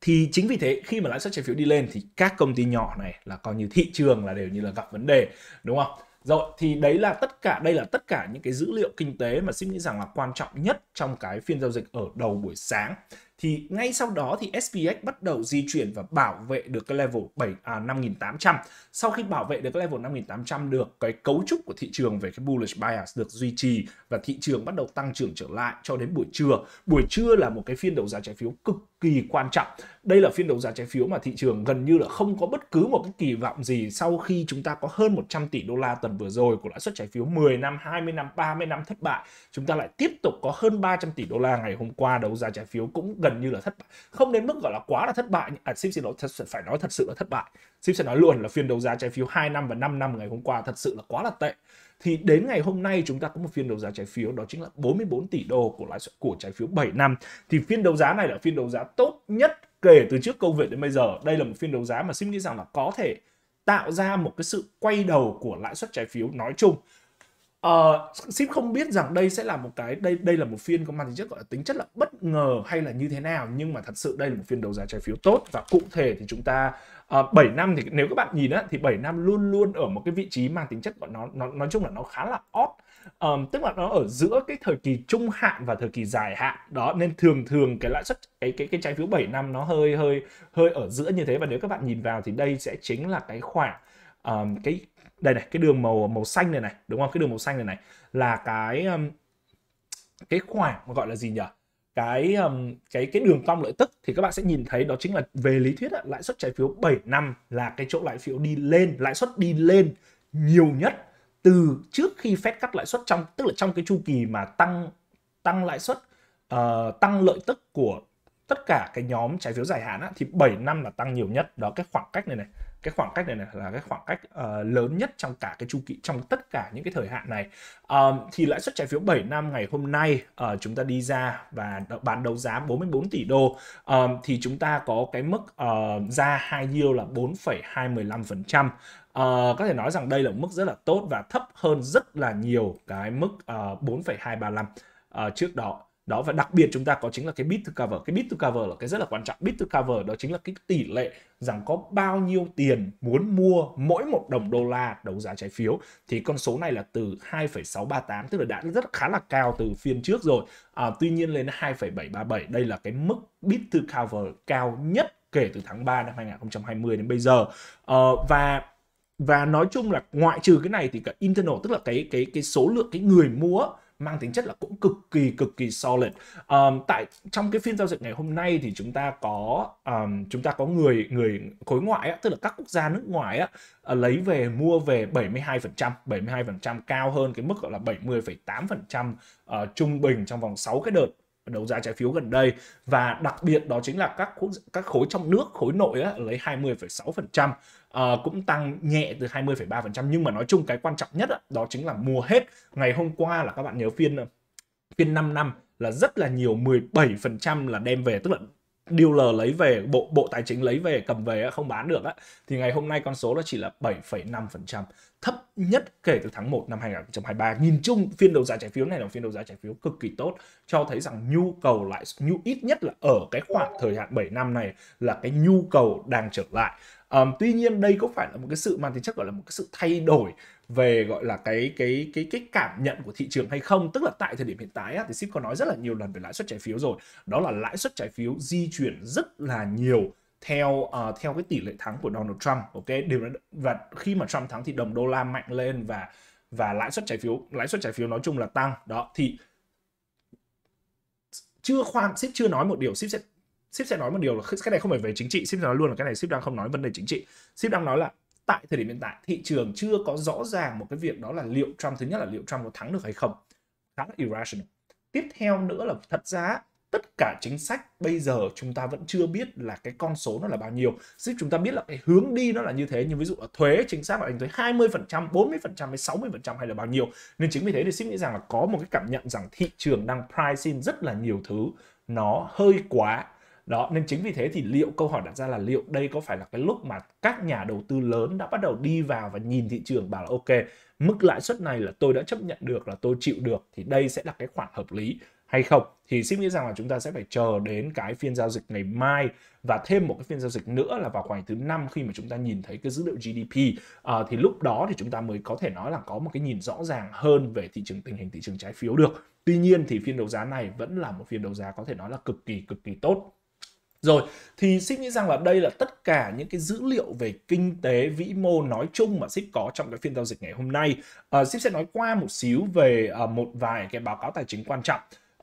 thì chính vì thế khi mà lãi suất trái phiếu đi lên thì các công ty nhỏ này là coi như thị trường là đều như là gặp vấn đề đúng không rồi thì đấy là tất cả đây là tất cả những cái dữ liệu kinh tế mà Sim nghĩ rằng là quan trọng nhất trong cái phiên giao dịch ở đầu buổi sáng. Thì ngay sau đó thì SPX bắt đầu di chuyển và bảo vệ được cái level 7 à 5800. Sau khi bảo vệ được cái level 5800 được cái cấu trúc của thị trường về cái bullish bias được duy trì và thị trường bắt đầu tăng trưởng trở lại cho đến buổi trưa. Buổi trưa là một cái phiên đấu giá trái phiếu cực kỳ quan trọng. Đây là phiên đấu giá trái phiếu mà thị trường gần như là không có bất cứ một cái kỳ vọng gì sau khi chúng ta có hơn 100 tỷ đô la tuần vừa rồi của lãi suất trái phiếu 10 năm, 20 năm, 30 năm thất bại. Chúng ta lại tiếp tục có hơn 300 tỷ đô la ngày hôm qua đấu giá trái phiếu cũng gần như là thất bại. Không đến mức gọi là quá là thất bại, à, Sim xin lỗi, thật, phải nói thật sự là thất bại. Xin sẽ nói luôn là phiên đấu giá trái phiếu 2 năm và 5 năm ngày hôm qua thật sự là quá là tệ thì đến ngày hôm nay chúng ta có một phiên đấu giá trái phiếu đó chính là 44 tỷ đô của lãi suất của trái phiếu 7 năm thì phiên đấu giá này là phiên đấu giá tốt nhất kể từ trước công việc đến bây giờ đây là một phiên đấu giá mà xin nghĩ rằng là có thể tạo ra một cái sự quay đầu của lãi suất trái phiếu nói chung Ờ, ship không biết rằng đây sẽ là một cái đây đây là một phiên có mang tính chất gọi là tính chất là bất ngờ hay là như thế nào nhưng mà thật sự đây là một phiên đấu giá trái phiếu tốt và cụ thể thì chúng ta uh, ờ, 7 năm thì nếu các bạn nhìn á thì 7 năm luôn luôn ở một cái vị trí mang tính chất của nó nó nói chung là nó khá là odd um, tức là nó ở giữa cái thời kỳ trung hạn và thời kỳ dài hạn đó nên thường thường cái lãi suất cái cái cái trái phiếu 7 năm nó hơi hơi hơi ở giữa như thế và nếu các bạn nhìn vào thì đây sẽ chính là cái khoảng um, cái đây này cái đường màu màu xanh này này đúng không cái đường màu xanh này này là cái um, cái khoảng mà gọi là gì nhỉ cái um, cái cái đường cong lợi tức thì các bạn sẽ nhìn thấy đó chính là về lý thuyết á, lãi suất trái phiếu 7 năm là cái chỗ lãi phiếu đi lên lãi suất đi lên nhiều nhất từ trước khi Fed cắt lãi suất trong tức là trong cái chu kỳ mà tăng tăng lãi suất uh, tăng lợi tức của tất cả cái nhóm trái phiếu dài hạn á, thì 7 năm là tăng nhiều nhất đó cái khoảng cách này này cái khoảng cách này, này là cái khoảng cách uh, lớn nhất trong cả cái chu kỳ trong tất cả những cái thời hạn này um, thì lãi suất trái phiếu 7 năm ngày hôm nay uh, chúng ta đi ra và bán đấu giá 44 tỷ đô um, thì chúng ta có cái mức uh, ra hai yield là 4,215% Uh, có thể nói rằng đây là mức rất là tốt và thấp hơn rất là nhiều cái mức uh, 4,235 uh, trước đó đó và đặc biệt chúng ta có chính là cái bit to cover cái bit to cover là cái rất là quan trọng Bit to cover đó chính là cái tỷ lệ rằng có bao nhiêu tiền muốn mua mỗi một đồng đô la đấu giá trái phiếu thì con số này là từ 2,638 tức là đã rất khá là cao từ phiên trước rồi à, tuy nhiên lên 2,737 đây là cái mức bit to cover cao nhất kể từ tháng 3 năm 2020 đến bây giờ à, và và nói chung là ngoại trừ cái này thì cả internal tức là cái cái cái số lượng cái người mua mang tính chất là cũng cực kỳ cực kỳ solid um, tại trong cái phiên giao dịch ngày hôm nay thì chúng ta có um, chúng ta có người người khối ngoại á, tức là các quốc gia nước ngoài á, ờ, lấy về mua về 72% 72% cao hơn cái mức gọi là 70,8% uh, ờ, trung bình trong vòng 6 cái đợt đấu giá trái phiếu gần đây và đặc biệt đó chính là các quốc các khối trong nước khối nội á, lấy 20,6% uh, ờ, cũng tăng nhẹ từ 20,3% nhưng mà nói chung cái quan trọng nhất á, đó chính là mua hết ngày hôm qua là các bạn nhớ phiên ờ, phiên 5 năm là rất là nhiều 17% là đem về tức là dealer lấy về bộ bộ tài chính lấy về cầm về không bán được á thì ngày hôm nay con số nó chỉ là 7,5% thấp nhất kể từ tháng 1 năm 2023 nhìn chung phiên đấu giá trái phiếu này là phiên đấu giá trái phiếu cực kỳ tốt cho thấy rằng nhu cầu lại nhu ít nhất là ở cái khoảng thời hạn 7 năm này là cái nhu cầu đang trở lại um, tuy nhiên đây có phải là một cái sự mang tính chất gọi là một cái sự thay đổi về gọi là cái cái cái cái cảm nhận của thị trường hay không tức là tại thời điểm hiện tại á, thì ship có nói rất là nhiều lần về lãi suất trái phiếu rồi đó là lãi suất trái phiếu di chuyển rất là nhiều theo uh, theo cái tỷ lệ thắng của Donald Trump ok điều đó, và khi mà Trump thắng thì đồng đô la mạnh lên và và lãi suất trái phiếu lãi suất trái phiếu nói chung là tăng đó thì chưa khoan ship chưa nói một điều ship sẽ ship sẽ nói một điều là cái này không phải về chính trị ship nói luôn là cái này ship đang không nói vấn đề chính trị ship đang nói là tại thời điểm hiện tại thị trường chưa có rõ ràng một cái việc đó là liệu Trump thứ nhất là liệu Trump có thắng được hay không khá là irrational tiếp theo nữa là thật ra tất cả chính sách bây giờ chúng ta vẫn chưa biết là cái con số nó là bao nhiêu giúp chúng ta biết là cái hướng đi nó là như thế nhưng ví dụ ở thuế chính xác là đánh thuế 20% 40% hay 60% hay là bao nhiêu nên chính vì thế thì Sip nghĩ rằng là có một cái cảm nhận rằng thị trường đang pricing rất là nhiều thứ nó hơi quá đó nên chính vì thế thì liệu câu hỏi đặt ra là liệu đây có phải là cái lúc mà các nhà đầu tư lớn đã bắt đầu đi vào và nhìn thị trường bảo là ok mức lãi suất này là tôi đã chấp nhận được là tôi chịu được thì đây sẽ là cái khoản hợp lý hay không thì xin nghĩ rằng là chúng ta sẽ phải chờ đến cái phiên giao dịch ngày mai và thêm một cái phiên giao dịch nữa là vào khoảng thứ năm khi mà chúng ta nhìn thấy cái dữ liệu GDP à, thì lúc đó thì chúng ta mới có thể nói là có một cái nhìn rõ ràng hơn về thị trường tình hình thị trường trái phiếu được tuy nhiên thì phiên đấu giá này vẫn là một phiên đấu giá có thể nói là cực kỳ cực kỳ tốt rồi, thì Sip nghĩ rằng là đây là tất cả những cái dữ liệu về kinh tế vĩ mô nói chung mà Sip có trong cái phiên giao dịch ngày hôm nay. Uh, ờ, Sip sẽ nói qua một xíu về uh, một vài cái báo cáo tài chính quan trọng.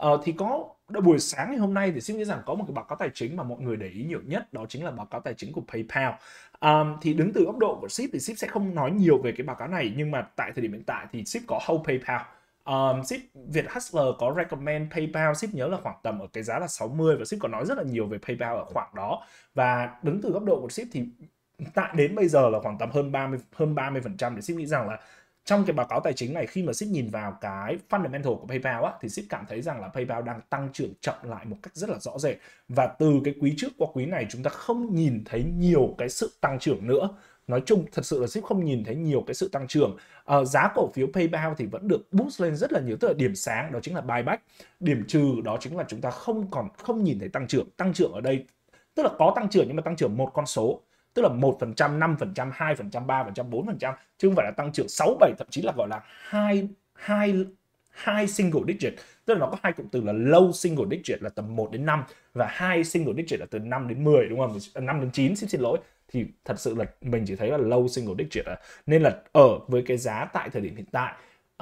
Uh, thì có buổi sáng ngày hôm nay thì Sip nghĩ rằng có một cái báo cáo tài chính mà mọi người để ý nhiều nhất đó chính là báo cáo tài chính của PayPal. Um, thì đứng từ góc độ của ship thì ship sẽ không nói nhiều về cái báo cáo này nhưng mà tại thời điểm hiện tại thì ship có hold PayPal um, ship Việt Hustler có recommend PayPal ship nhớ là khoảng tầm ở cái giá là 60 và ship có nói rất là nhiều về PayPal ở khoảng đó và đứng từ góc độ của ship thì tại đến bây giờ là khoảng tầm hơn 30 hơn 30 phần trăm để ship nghĩ rằng là trong cái báo cáo tài chính này khi mà ship nhìn vào cái fundamental của PayPal á, thì ship cảm thấy rằng là PayPal đang tăng trưởng chậm lại một cách rất là rõ rệt và từ cái quý trước qua quý này chúng ta không nhìn thấy nhiều cái sự tăng trưởng nữa nói chung thật sự là ship không nhìn thấy nhiều cái sự tăng trưởng à, giá cổ phiếu PayPal thì vẫn được boost lên rất là nhiều tức là điểm sáng đó chính là buyback điểm trừ đó chính là chúng ta không còn không nhìn thấy tăng trưởng tăng trưởng ở đây tức là có tăng trưởng nhưng mà tăng trưởng một con số tức là một phần phần phần trăm trăm trăm năm hai ba phần trăm bốn phần trăm chứ không phải là tăng trưởng sáu bảy thậm chí là gọi là hai hai hai single digit tức là nó có hai cụm từ là low single digit là tầm 1 đến 5 và hai single digit là từ 5 đến 10 đúng không? 5 ờ, đến 9 xin xin lỗi thì thật sự là mình chỉ thấy là low single digit à. nên là ở với cái giá tại thời điểm hiện tại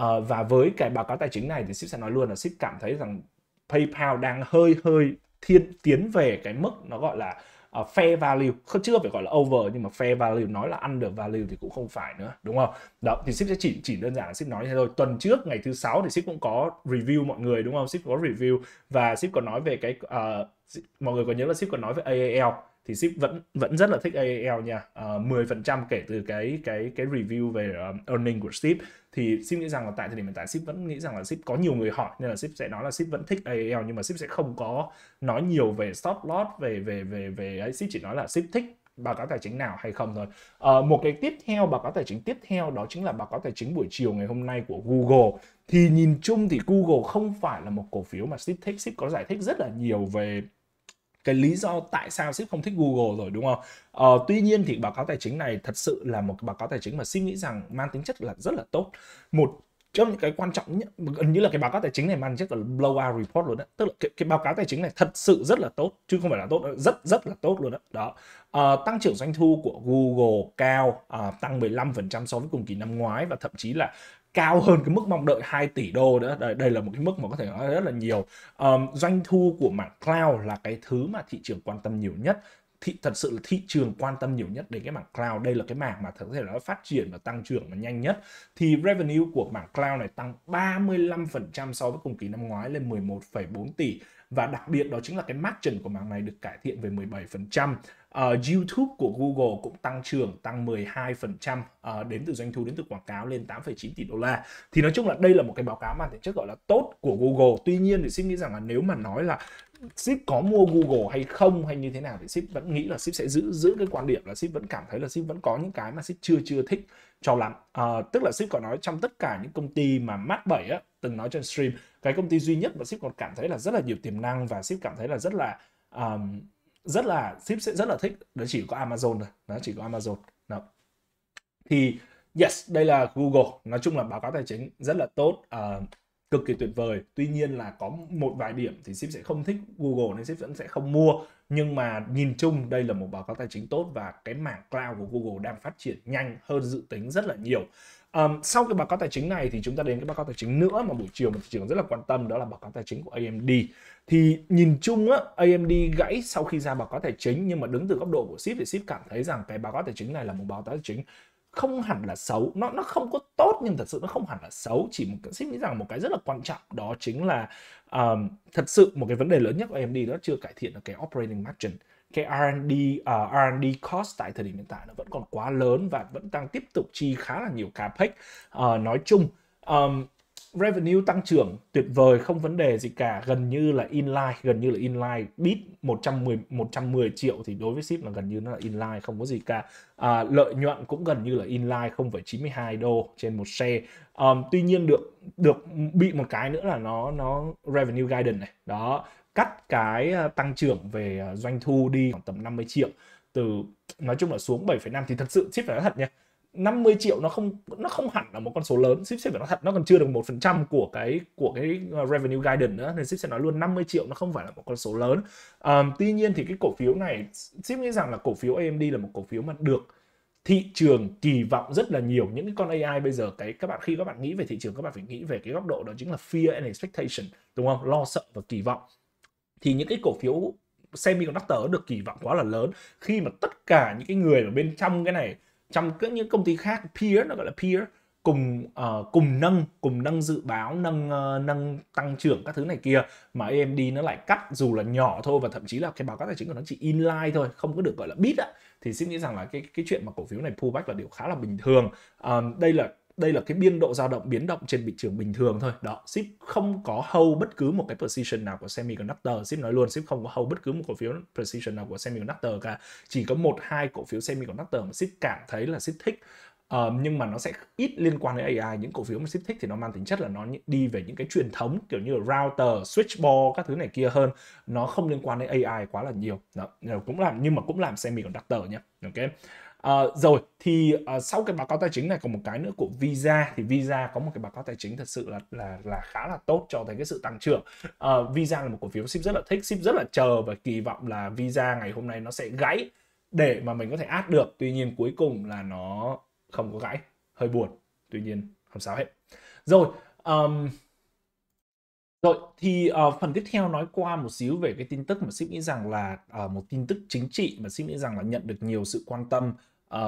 uh, và với cái báo cáo tài chính này thì ship sẽ nói luôn là ship cảm thấy rằng PayPal đang hơi hơi thiên tiến về cái mức nó gọi là uh, fair value không chưa phải gọi là over nhưng mà fair value nói là under value thì cũng không phải nữa đúng không đó thì ship sẽ chỉ chỉ đơn giản là ship nói thế thôi tuần trước ngày thứ sáu thì ship cũng có review mọi người đúng không ship có review và ship còn nói về cái uh, mọi người có nhớ là ship còn nói về AAL thì ship vẫn vẫn rất là thích AAL e nha uh, à, 10% kể từ cái cái cái review về um, earning của ship thì ship nghĩ rằng là tại thời điểm hiện tại ship vẫn nghĩ rằng là ship có nhiều người hỏi nên là ship sẽ nói là ship vẫn thích AAL e nhưng mà ship sẽ không có nói nhiều về stop loss về về về về ấy ship chỉ nói là ship thích báo cáo tài chính nào hay không thôi. À, một cái tiếp theo báo cáo tài chính tiếp theo đó chính là báo cáo tài chính buổi chiều ngày hôm nay của Google. Thì nhìn chung thì Google không phải là một cổ phiếu mà ship thích, ship có giải thích rất là nhiều về cái lý do tại sao ship không thích Google rồi đúng không? Ờ, tuy nhiên thì báo cáo tài chính này thật sự là một báo cáo tài chính mà ship nghĩ rằng mang tính chất là rất là tốt. Một trong những cái quan trọng nhất gần như là cái báo cáo tài chính này mang chất là blowout report luôn đó tức là cái, cái báo cáo tài chính này thật sự rất là tốt chứ không phải là tốt rất rất là tốt luôn đó đó ờ, à, tăng trưởng doanh thu của Google cao à, tăng 15% so với cùng kỳ năm ngoái và thậm chí là cao hơn cái mức mong đợi 2 tỷ đô nữa đây, đây là một cái mức mà có thể nói rất là nhiều um, doanh thu của mảng cloud là cái thứ mà thị trường quan tâm nhiều nhất thị thật sự là thị trường quan tâm nhiều nhất đến cái mảng cloud đây là cái mảng mà có thể nó phát triển và tăng trưởng mà nhanh nhất thì revenue của mảng cloud này tăng 35% so với cùng kỳ năm ngoái lên 11,4 tỷ và đặc biệt đó chính là cái margin của mảng này được cải thiện về 17% Uh, YouTube của Google cũng tăng trưởng tăng 12% uh, ờ, đến từ doanh thu đến từ quảng cáo lên 8,9 tỷ đô la. Thì nói chung là đây là một cái báo cáo mà tính chất gọi là tốt của Google. Tuy nhiên thì ship nghĩ rằng là nếu mà nói là Ship có mua Google hay không hay như thế nào thì Ship vẫn nghĩ là Ship sẽ giữ giữ cái quan điểm là Ship vẫn cảm thấy là Ship vẫn có những cái mà Ship chưa chưa thích cho lắm. À, tức là Ship có nói trong tất cả những công ty mà Mark 7 á, từng nói trên stream, cái công ty duy nhất mà Ship còn cảm thấy là rất là nhiều tiềm năng và Ship cảm thấy là rất là um, rất là ship sẽ rất là thích nó chỉ có Amazon thôi nó chỉ có Amazon đó. thì yes đây là Google nói chung là báo cáo tài chính rất là tốt uh, cực kỳ tuyệt vời tuy nhiên là có một vài điểm thì ship sẽ không thích Google nên ship vẫn sẽ không mua nhưng mà nhìn chung đây là một báo cáo tài chính tốt và cái mảng cloud của Google đang phát triển nhanh hơn dự tính rất là nhiều Um, sau cái báo cáo tài chính này thì chúng ta đến cái báo cáo tài chính nữa mà buổi chiều mà thị trường rất là quan tâm đó là báo cáo tài chính của AMD. Thì nhìn chung á, AMD gãy sau khi ra báo cáo tài chính nhưng mà đứng từ góc độ của ship thì ship cảm thấy rằng cái báo cáo tài chính này là một báo cáo tài chính không hẳn là xấu nó nó không có tốt nhưng thật sự nó không hẳn là xấu chỉ một cái nghĩ rằng một cái rất là quan trọng đó chính là um, thật sự một cái vấn đề lớn nhất của AMD đó chưa cải thiện được cái operating margin cái R&D uh, R&D cost tại thời điểm hiện tại nó vẫn còn quá lớn và vẫn đang tiếp tục chi khá là nhiều capex uh, nói chung um, revenue tăng trưởng tuyệt vời không vấn đề gì cả gần như là inline gần như là inline bit 110 110 triệu thì đối với ship là gần như nó là inline không có gì cả à, lợi nhuận cũng gần như là inline 0,92 đô trên một xe. um, tuy nhiên được được bị một cái nữa là nó nó revenue guidance này đó cắt cái ờ, tăng trưởng về ờ, doanh thu đi khoảng tầm 50 triệu từ nói chung là xuống 7,5 thì thật sự ship phải nói thật nha 50 triệu nó không nó không hẳn là một con số lớn ship sẽ phải nói thật nó còn chưa được một phần trăm của cái của cái ờ, revenue guidance nữa nên ship sẽ nói luôn 50 triệu nó không phải là một con số lớn um, tuy nhiên thì cái cổ phiếu này ship nghĩ rằng là cổ phiếu AMD là một cổ phiếu mà được thị trường kỳ vọng rất là nhiều những cái con AI bây giờ cái các bạn khi các bạn nghĩ về thị trường các bạn phải nghĩ về cái góc độ đó chính là fear and expectation đúng không lo sợ và kỳ vọng thì những cái cổ phiếu semiconductor được kỳ vọng quá là lớn khi mà tất cả những cái người ở bên trong cái này trong các những công ty khác peer nó gọi là peer cùng uh, cùng nâng cùng nâng dự báo nâng uh, nâng tăng trưởng các thứ này kia mà AMD nó lại cắt dù là nhỏ thôi và thậm chí là cái báo cáo tài chính của nó chỉ inline thôi không có được gọi là beat á thì xin nghĩ rằng là cái cái chuyện mà cổ phiếu này pullback là điều khá là bình thường uh, đây là đây là cái biên độ dao động biến động trên thị trường bình thường thôi đó ship không có hầu bất cứ một cái position nào của semiconductor ship nói luôn ship không có hầu bất cứ một cổ phiếu position nào của semiconductor cả chỉ có một hai cổ phiếu semiconductor mà ship cảm thấy là ship thích Uh, nhưng mà nó sẽ ít liên quan đến AI những cổ phiếu mà ship thích thì nó mang tính chất là nó đi về những cái truyền thống kiểu như router, switchboard các thứ này kia hơn nó không liên quan đến AI quá là nhiều đó cũng làm nhưng mà cũng làm semiconductor nhé ok À, rồi thì à, sau cái báo cáo tài chính này còn một cái nữa của Visa thì Visa có một cái báo cáo tài chính thật sự là là là khá là tốt cho thấy cái sự tăng trưởng. À, Visa là một cổ phiếu ship rất là thích, ship rất là chờ và kỳ vọng là Visa ngày hôm nay nó sẽ gãy để mà mình có thể át được. Tuy nhiên cuối cùng là nó không có gãy, hơi buồn. Tuy nhiên không sao hết. Rồi um, rồi thì uh, phần tiếp theo nói qua một xíu về cái tin tức mà ship nghĩ rằng là uh, một tin tức chính trị mà ship nghĩ rằng là nhận được nhiều sự quan tâm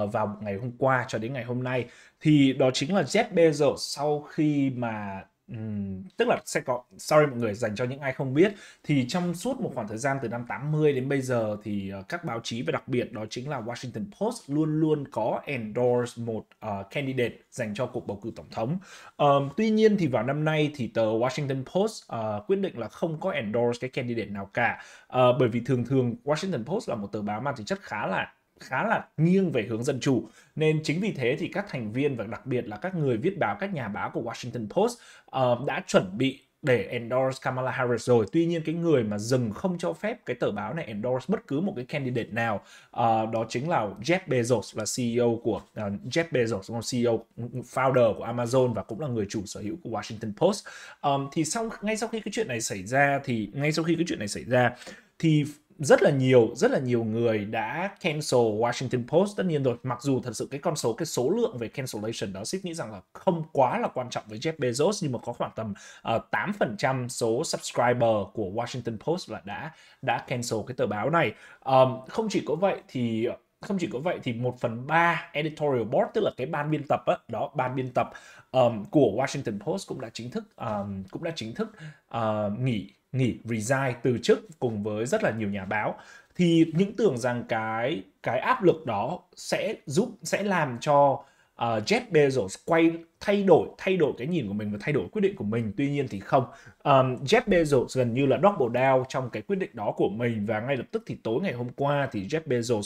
uh, vào ngày hôm qua cho đến ngày hôm nay thì đó chính là Jeff Bezos sau khi mà Uhm, tức là sẽ có sorry mọi người dành cho những ai không biết thì trong suốt một khoảng thời gian từ năm 80 đến bây giờ thì uh, các báo chí và đặc biệt đó chính là Washington Post luôn luôn có endorse một uh, candidate dành cho cuộc bầu cử tổng thống. Um, tuy nhiên thì vào năm nay thì tờ Washington Post uh, quyết định là không có endorse cái candidate nào cả uh, bởi vì thường thường Washington Post là một tờ báo mang tính chất khá là khá là nghiêng về hướng dân chủ nên chính vì thế thì các thành viên và đặc biệt là các người viết báo các nhà báo của Washington Post uh, đã chuẩn bị để endorse Kamala Harris rồi. Tuy nhiên cái người mà dừng không cho phép cái tờ báo này endorse bất cứ một cái candidate nào uh, đó chính là Jeff Bezos là CEO của uh, Jeff Bezos là CEO founder của Amazon và cũng là người chủ sở hữu của Washington Post. Um, thì sau ngay sau khi cái chuyện này xảy ra thì ngay sau khi cái chuyện này xảy ra thì rất là nhiều rất là nhiều người đã cancel Washington Post tất nhiên rồi mặc dù thật sự cái con số cái số lượng về cancellation đó ship nghĩ rằng là không quá là quan trọng với Jeff Bezos nhưng mà có khoảng tầm uh, ờ, 8% số subscriber của Washington Post là đã đã cancel cái tờ báo này um, không chỉ có vậy thì không chỉ có vậy thì 1 phần 3 editorial board tức là cái ban biên tập đó, đó ban biên tập um, của Washington Post cũng đã chính thức um, cũng đã chính thức uh, nghỉ nghỉ resign từ chức cùng với rất là nhiều nhà báo thì những tưởng rằng cái cái áp lực đó sẽ giúp sẽ làm cho uh, Jeff Bezos quay thay đổi thay đổi cái nhìn của mình và thay đổi quyết định của mình tuy nhiên thì không um, Jeff Bezos gần như là double down trong cái quyết định đó của mình và ngay lập tức thì tối ngày hôm qua thì Jeff Bezos uh,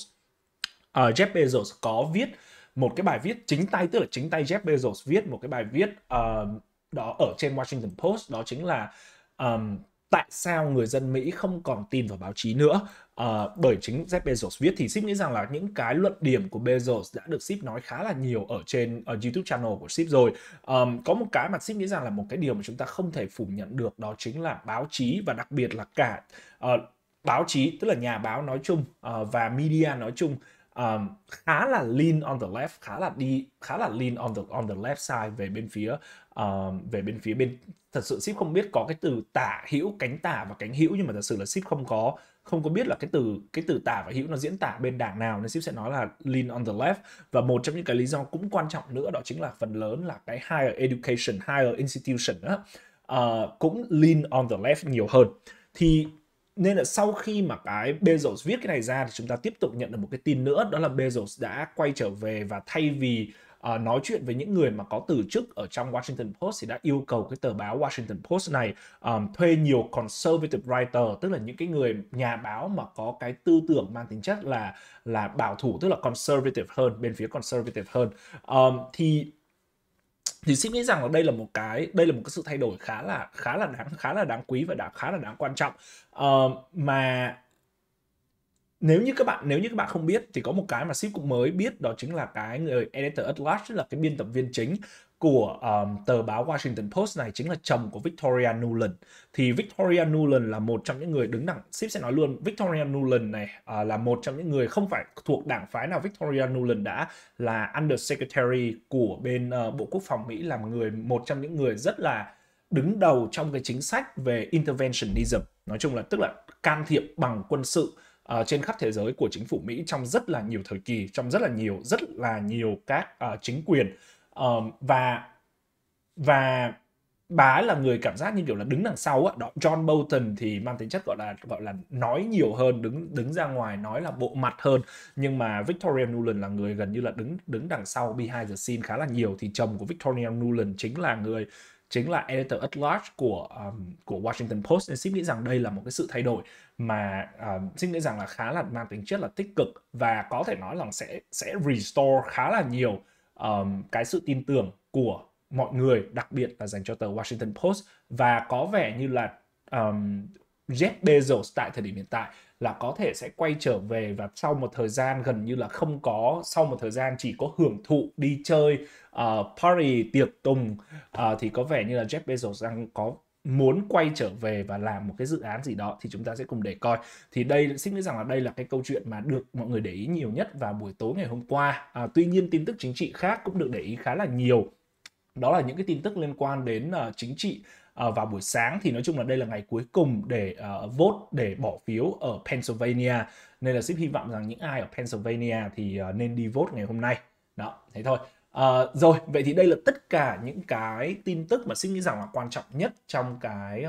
Jeff Bezos có viết một cái bài viết chính tay tức là chính tay Jeff Bezos viết một cái bài viết uh, đó ở trên Washington Post đó chính là um, tại sao người dân Mỹ không còn tin vào báo chí nữa à, bởi chính Jeff Bezos viết thì Ship nghĩ rằng là những cái luận điểm của Bezos đã được Ship nói khá là nhiều ở trên ở ờ, YouTube channel của Ship rồi um, có một cái mà Ship nghĩ rằng là một cái điều mà chúng ta không thể phủ nhận được đó chính là báo chí và đặc biệt là cả uh, báo chí tức là nhà báo nói chung uh, và media nói chung um, khá là lean on the left khá là đi khá là lean on the on the left side về bên phía uh, về bên phía bên thật sự ship không biết có cái từ tả hữu cánh tả và cánh hữu nhưng mà thật sự là ship không có không có biết là cái từ cái từ tả và hữu nó diễn tả bên đảng nào nên ship sẽ nói là lean on the left và một trong những cái lý do cũng quan trọng nữa đó chính là phần lớn là cái higher education higher institution đó, uh, ờ, cũng lean on the left nhiều hơn thì nên là sau khi mà cái Bezos viết cái này ra thì chúng ta tiếp tục nhận được một cái tin nữa đó là Bezos đã quay trở về và thay vì uh, nói chuyện với những người mà có từ chức ở trong Washington Post thì đã yêu cầu cái tờ báo Washington Post này um, thuê nhiều conservative writer tức là những cái người nhà báo mà có cái tư tưởng mang tính chất là là bảo thủ tức là conservative hơn bên phía conservative hơn um, thì thì xin nghĩ rằng là đây là một cái đây là một cái sự thay đổi khá là khá là đáng khá là đáng quý và đáng khá là đáng quan trọng uh, mà nếu như các bạn nếu như các bạn không biết thì có một cái mà ship cũng mới biết đó chính là cái người editor at large là cái biên tập viên chính của um, tờ báo Washington Post này chính là chồng của Victoria Nuland. Thì Victoria Nuland là một trong những người đứng đằng ship sẽ nói luôn Victoria Nuland này uh, là một trong những người không phải thuộc đảng phái nào Victoria Nuland đã là Under Secretary của bên uh, Bộ Quốc phòng Mỹ là một người một trong những người rất là đứng đầu trong cái chính sách về interventionism. Nói chung là tức là can thiệp bằng quân sự uh, trên khắp thế giới của chính phủ Mỹ trong rất là nhiều thời kỳ, trong rất là nhiều rất là nhiều các uh, chính quyền uh, và và bà là người cảm giác như kiểu là đứng đằng sau á đó John Bolton thì mang tính chất gọi là gọi là nói nhiều hơn đứng đứng ra ngoài nói là bộ mặt hơn nhưng mà Victoria Nuland là người gần như là đứng đứng đằng sau behind the scene khá là nhiều thì chồng của Victoria Nuland chính là người chính là editor at large của um, của Washington Post nên Sip nghĩ rằng đây là một cái sự thay đổi mà um, Sip nghĩ rằng là khá là mang tính chất là tích cực và có thể nói rằng sẽ sẽ restore khá là nhiều um, cái sự tin tưởng của mọi người đặc biệt là dành cho tờ Washington Post và có vẻ như là um, Jeff Bezos tại thời điểm hiện tại là có thể sẽ quay trở về và sau một thời gian gần như là không có sau một thời gian chỉ có hưởng thụ đi chơi uh, party tiệc tùng uh, thì có vẻ như là Jeff Bezos đang có muốn quay trở về và làm một cái dự án gì đó thì chúng ta sẽ cùng để coi thì đây xin nghĩ rằng là đây là cái câu chuyện mà được mọi người để ý nhiều nhất vào buổi tối ngày hôm qua à, tuy nhiên tin tức chính trị khác cũng được để ý khá là nhiều đó là những cái tin tức liên quan đến uh, chính trị Ờ, vào buổi sáng thì nói chung là đây là ngày cuối cùng để uh, vote để bỏ phiếu ở Pennsylvania nên là ship hy vọng rằng những ai ở Pennsylvania thì uh, nên đi vote ngày hôm nay đó thế thôi uh, rồi vậy thì đây là tất cả những cái tin tức mà ship nghĩ rằng là quan trọng nhất trong cái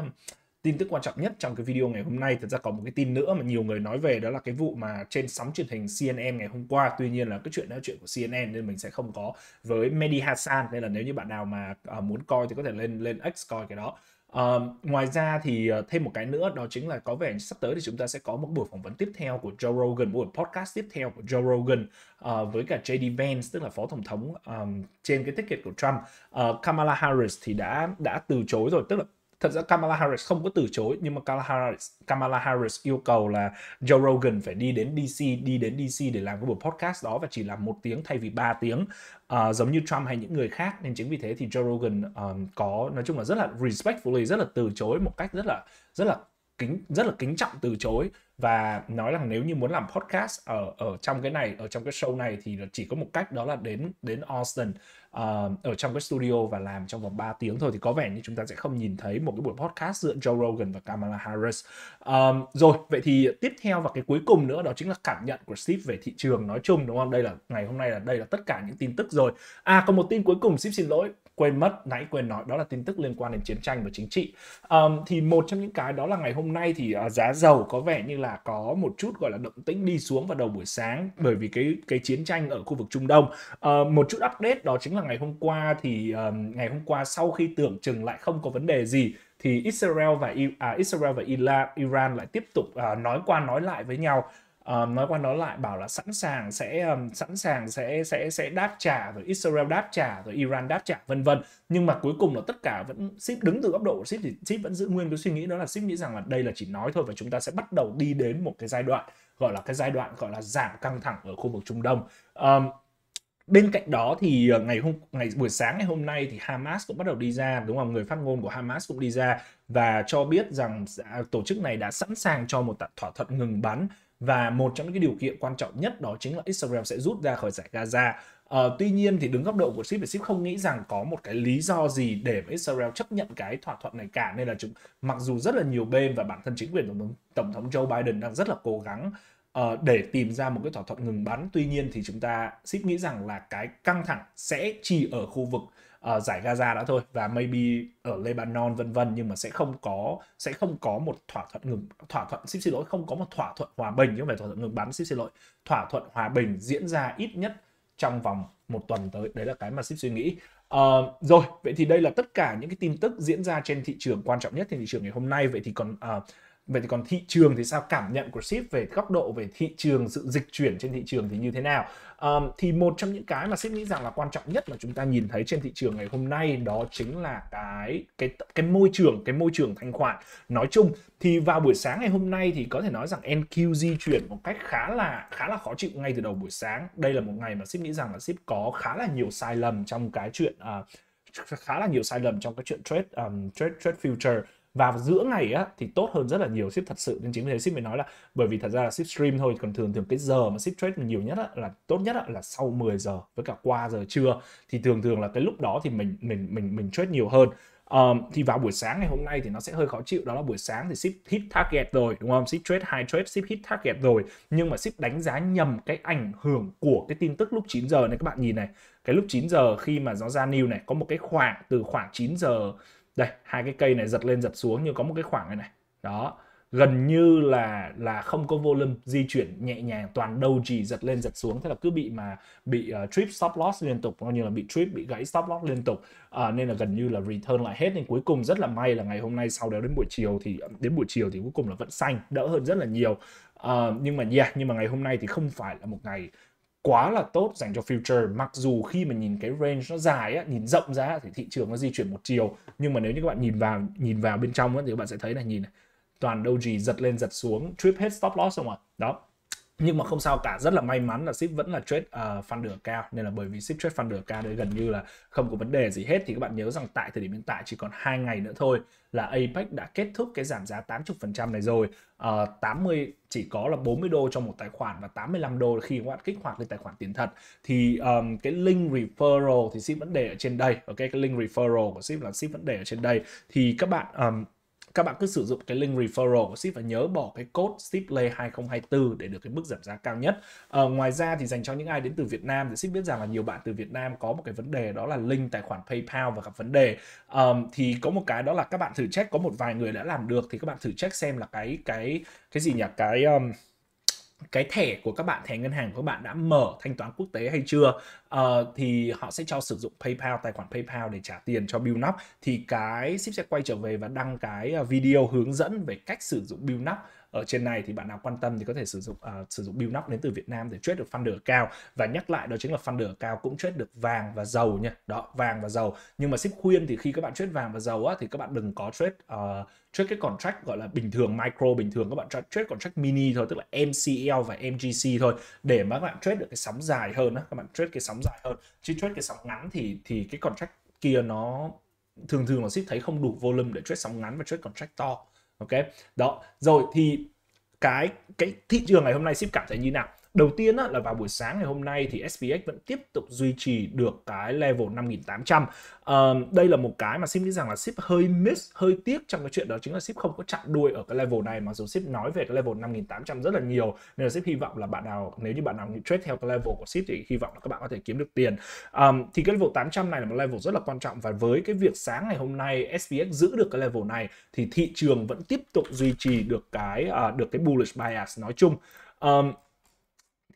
tin tức quan trọng nhất trong cái video ngày hôm nay thật ra có một cái tin nữa mà nhiều người nói về đó là cái vụ mà trên sóng truyền hình CNN ngày hôm qua tuy nhiên là cái chuyện đó là chuyện của CNN nên mình sẽ không có với Mehdi Hassan nên là nếu như bạn nào mà ờ, muốn coi thì có thể lên lên X coi cái đó Uh, ngoài ra thì ờ, thêm một cái nữa đó chính là có vẻ sắp tới thì chúng ta sẽ có một buổi phỏng vấn tiếp theo của Joe Rogan, một buổi podcast tiếp theo của Joe Rogan uh, với cả JD Vance tức là phó tổng thống um, trên cái ticket của Trump. Uh, Kamala Harris thì đã đã từ chối rồi, tức là thật ra Kamala Harris không có từ chối nhưng mà Kamala Harris, Kamala Harris yêu cầu là Joe Rogan phải đi đến DC đi đến DC để làm cái buổi podcast đó và chỉ làm một tiếng thay vì ba tiếng uh, giống như Trump hay những người khác nên chính vì thế thì Joe Rogan um, có nói chung là rất là respectfully rất là từ chối một cách rất là rất là kính rất là kính trọng từ chối và nói rằng nếu như muốn làm podcast ở ở trong cái này ở trong cái show này thì chỉ có một cách đó là đến đến Austin ở trong cái studio và làm trong vòng 3 tiếng thôi thì có vẻ như chúng ta sẽ không nhìn thấy một cái buổi podcast giữa Joe Rogan và Kamala Harris. Um, rồi vậy thì tiếp theo và cái cuối cùng nữa đó chính là cảm nhận của Steve về thị trường nói chung đúng không? Đây là ngày hôm nay là đây là tất cả những tin tức rồi. À còn một tin cuối cùng Steve xin lỗi quên mất nãy quên nói đó là tin tức liên quan đến chiến tranh và chính trị um, thì một trong những cái đó là ngày hôm nay thì uh, giá dầu có vẻ như là có một chút gọi là động tĩnh đi xuống vào đầu buổi sáng bởi vì cái cái chiến tranh ở khu vực Trung Đông uh, một chút update đó chính là ngày hôm qua thì um, ngày hôm qua sau khi tưởng chừng lại không có vấn đề gì thì Israel và à, Israel và Iran lại tiếp tục uh, nói qua nói lại với nhau uh, nói qua nói lại bảo là sẵn sàng sẽ um, sẵn sàng sẽ sẽ sẽ đáp trả rồi Israel đáp trả rồi Iran đáp trả vân vân nhưng mà cuối cùng là tất cả vẫn ship đứng từ góc độ ship thì ship vẫn giữ nguyên cái suy nghĩ đó là ship nghĩ rằng là đây là chỉ nói thôi và chúng ta sẽ bắt đầu đi đến một cái giai đoạn gọi là cái giai đoạn gọi là giảm căng thẳng ở khu vực Trung Đông um, bên cạnh đó thì ờ, ngày hôm ngày buổi sáng ngày hôm nay thì Hamas cũng bắt đầu đi ra đúng không người phát ngôn của Hamas cũng đi ra và cho biết rằng à, tổ chức này đã sẵn sàng cho một thỏa thuận ngừng bắn và một trong những cái điều kiện quan trọng nhất đó chính là Israel sẽ rút ra khỏi giải Gaza. Uh, tuy nhiên thì đứng góc độ của ship ship không nghĩ rằng có một cái lý do gì để mà Israel chấp nhận cái thỏa thuận này cả nên là chúng mặc dù rất là nhiều bên và bản thân chính quyền tổng thống tổng thống Joe Biden đang rất là cố gắng ờ, để tìm ra một cái thỏa thuận ngừng bắn tuy nhiên thì chúng ta ship nghĩ rằng là cái căng thẳng sẽ chỉ ở khu vực uh, giải Gaza đã thôi và maybe ở Lebanon vân vân nhưng mà sẽ không có sẽ không có một thỏa thuận ngừng thỏa thuận xin xin lỗi không có một thỏa thuận hòa bình chứ không phải thỏa thuận ngừng bắn xin xin lỗi thỏa thuận hòa bình diễn ra ít nhất trong vòng một tuần tới đấy là cái mà ship suy nghĩ Uh, rồi, vậy thì đây là tất cả những cái tin tức diễn ra trên thị trường quan trọng nhất trên thị trường ngày hôm nay. Vậy thì còn uh, vậy thì còn thị trường thì sao cảm nhận của ship về góc độ về thị trường sự dịch chuyển trên thị trường thì như thế nào um, thì một trong những cái mà ship nghĩ rằng là quan trọng nhất mà chúng ta nhìn thấy trên thị trường ngày hôm nay đó chính là cái cái cái môi trường cái môi trường thanh khoản nói chung thì vào buổi sáng ngày hôm nay thì có thể nói rằng NQ di chuyển một cách khá là khá là khó chịu ngay từ đầu buổi sáng đây là một ngày mà ship nghĩ rằng là ship có khá là nhiều sai lầm trong cái chuyện uh, khá là nhiều sai lầm trong cái chuyện trade um, trade trade future và giữa ngày á thì tốt hơn rất là nhiều ship thật sự nên chính vì thế ship mới nói là bởi vì thật ra là ship stream thôi còn thường thường cái giờ mà ship trade nhiều nhất á, là tốt nhất á, là sau 10 giờ với cả qua giờ trưa thì thường thường là cái lúc đó thì mình mình mình mình trade nhiều hơn Um, thì vào buổi sáng ngày hôm nay thì nó sẽ hơi khó chịu đó là buổi sáng thì ship hit target rồi đúng không ship trade high trade ship hit target rồi nhưng mà ship đánh giá nhầm cái ảnh hưởng của cái tin tức lúc 9 giờ này các bạn nhìn này cái lúc 9 giờ khi mà nó ra new này có một cái khoảng từ khoảng 9 giờ đây hai cái cây này giật lên giật xuống như có một cái khoảng này này đó gần như là là không có volume di chuyển nhẹ nhàng toàn đầu chỉ giật lên giật xuống thế là cứ bị mà bị uh, trip stop loss liên tục coi như là bị trip bị gãy stop loss liên tục uh, nên là gần như là return lại hết nên cuối cùng rất là may là ngày hôm nay sau đó đến buổi chiều thì ờ, đến buổi chiều thì cuối cùng là vẫn xanh đỡ hơn rất là nhiều uh, nhưng mà yeah nhưng mà ngày hôm nay thì không phải là một ngày quá là tốt dành cho future mặc dù khi mà nhìn cái range nó dài á nhìn rộng ra thì thị trường nó di chuyển một chiều nhưng mà nếu như các bạn nhìn vào nhìn vào bên trong á, thì các bạn sẽ thấy là nhìn này, toàn đâu gì giật lên giật xuống trip hết stop loss không ạ à? đó nhưng mà không sao cả rất là may mắn là ship vẫn là trade uh, funder cao nên là bởi vì ship trade funder cao đấy gần như là không có vấn đề gì hết thì các bạn nhớ rằng tại thời điểm hiện tại chỉ còn hai ngày nữa thôi là Apex đã kết thúc cái giảm giá 80% này rồi uh, ờ, 80 chỉ có là 40 đô cho một tài khoản và 85 đô khi các bạn kích hoạt lên tài khoản tiền thật thì um, cái link referral thì ship vẫn để ở trên đây ok cái link referral của ship là ship vẫn để ở trên đây thì các bạn um, các bạn cứ sử dụng cái link referral của ship và nhớ bỏ cái code shiplay 2024 để được cái mức giảm giá cao nhất. Ờ, à, ngoài ra thì dành cho những ai đến từ Việt Nam thì ship biết rằng là nhiều bạn từ Việt Nam có một cái vấn đề đó là link tài khoản PayPal và gặp vấn đề. à, thì có một cái đó là các bạn thử check có một vài người đã làm được thì các bạn thử check xem là cái cái cái gì nhỉ cái um, cái thẻ của các bạn thẻ ngân hàng của các bạn đã mở thanh toán quốc tế hay chưa uh, thì họ sẽ cho sử dụng PayPal tài khoản PayPal để trả tiền cho Billnop thì cái ship sẽ quay trở về và đăng cái ờ, video hướng dẫn về cách sử dụng Billnop ở trên này thì bạn nào quan tâm thì có thể sử dụng uh, sử dụng Bill Knock đến từ Việt Nam để trade được funder cao và nhắc lại đó chính là funder cao cũng trade được vàng và dầu nha đó vàng và dầu nhưng mà ship khuyên thì khi các bạn trade vàng và dầu á thì các bạn đừng có trade uh, trade cái contract gọi là bình thường micro bình thường các bạn trade contract mini thôi tức là MCL và MGC thôi để mà các bạn trade được cái sóng dài hơn á các bạn trade cái sóng dài hơn chứ trade cái sóng ngắn thì thì cái contract kia nó thường thường là ship thấy không đủ volume để trade sóng ngắn và trade contract to ok đó rồi thì cái cái thị trường ngày hôm nay ship cảm thấy như nào Đầu tiên là vào buổi sáng ngày hôm nay thì SPX vẫn tiếp tục duy trì được cái level 5800. Uh, đây là một cái mà Sim nghĩ rằng là ship hơi miss, hơi tiếc trong cái chuyện đó chính là ship không có chặn đuôi ở cái level này mà dù ship nói về cái level 5800 rất là nhiều nên là ship hy vọng là bạn nào nếu như bạn nào trade theo cái level của ship thì hy vọng là các bạn có thể kiếm được tiền. thì cái level 800 này là một level rất là quan trọng và với cái việc sáng ngày hôm nay SPX giữ được cái level này thì thị trường vẫn tiếp tục duy trì được cái à, được cái bullish bias nói chung. Um,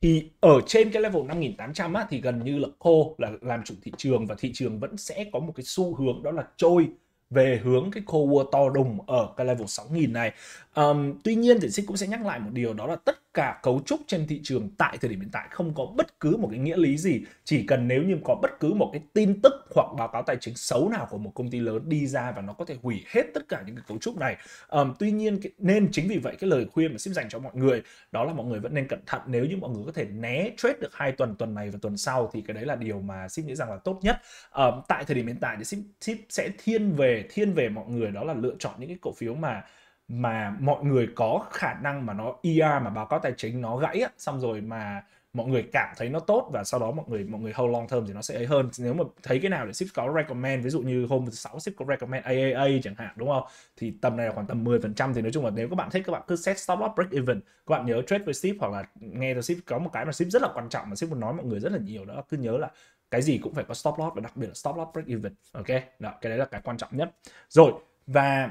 thì ở trên cái level 5800 á, thì gần như là khô là làm chủ thị trường và thị trường vẫn sẽ có một cái xu hướng đó là trôi về hướng cái cohort to đùng ở cái level 6000 này. Um, tuy nhiên thì xin cũng sẽ nhắc lại một điều đó là tất cả cấu trúc trên thị trường tại thời điểm hiện tại không có bất cứ một cái nghĩa lý gì chỉ cần nếu như có bất cứ một cái tin tức hoặc báo cáo tài chính xấu nào của một công ty lớn đi ra và nó có thể hủy hết tất cả những cái cấu trúc này um, tuy nhiên nên chính vì vậy cái lời khuyên mà ship dành cho mọi người đó là mọi người vẫn nên cẩn thận nếu như mọi người có thể né trade được hai tuần tuần này và tuần sau thì cái đấy là điều mà ship nghĩ rằng là tốt nhất um, tại thời điểm hiện tại thì ship, ship sẽ thiên về thiên về mọi người đó là lựa chọn những cái cổ phiếu mà mà mọi người có khả năng mà nó ER mà báo cáo tài chính nó gãy á, xong rồi mà mọi người cảm thấy nó tốt và sau đó mọi người mọi người hold long term thì nó sẽ ấy hơn nếu mà thấy cái nào để ship có recommend ví dụ như hôm sáu ship có recommend AAA chẳng hạn đúng không thì tầm này là khoảng tầm 10% thì nói chung là nếu các bạn thích các bạn cứ set stop loss break even các bạn nhớ trade với ship hoặc là nghe từ ship có một cái mà ship rất là quan trọng mà ship muốn nói mọi người rất là nhiều đó cứ nhớ là cái gì cũng phải có stop loss và đặc biệt là stop loss break even ok đó cái đấy là cái quan trọng nhất rồi và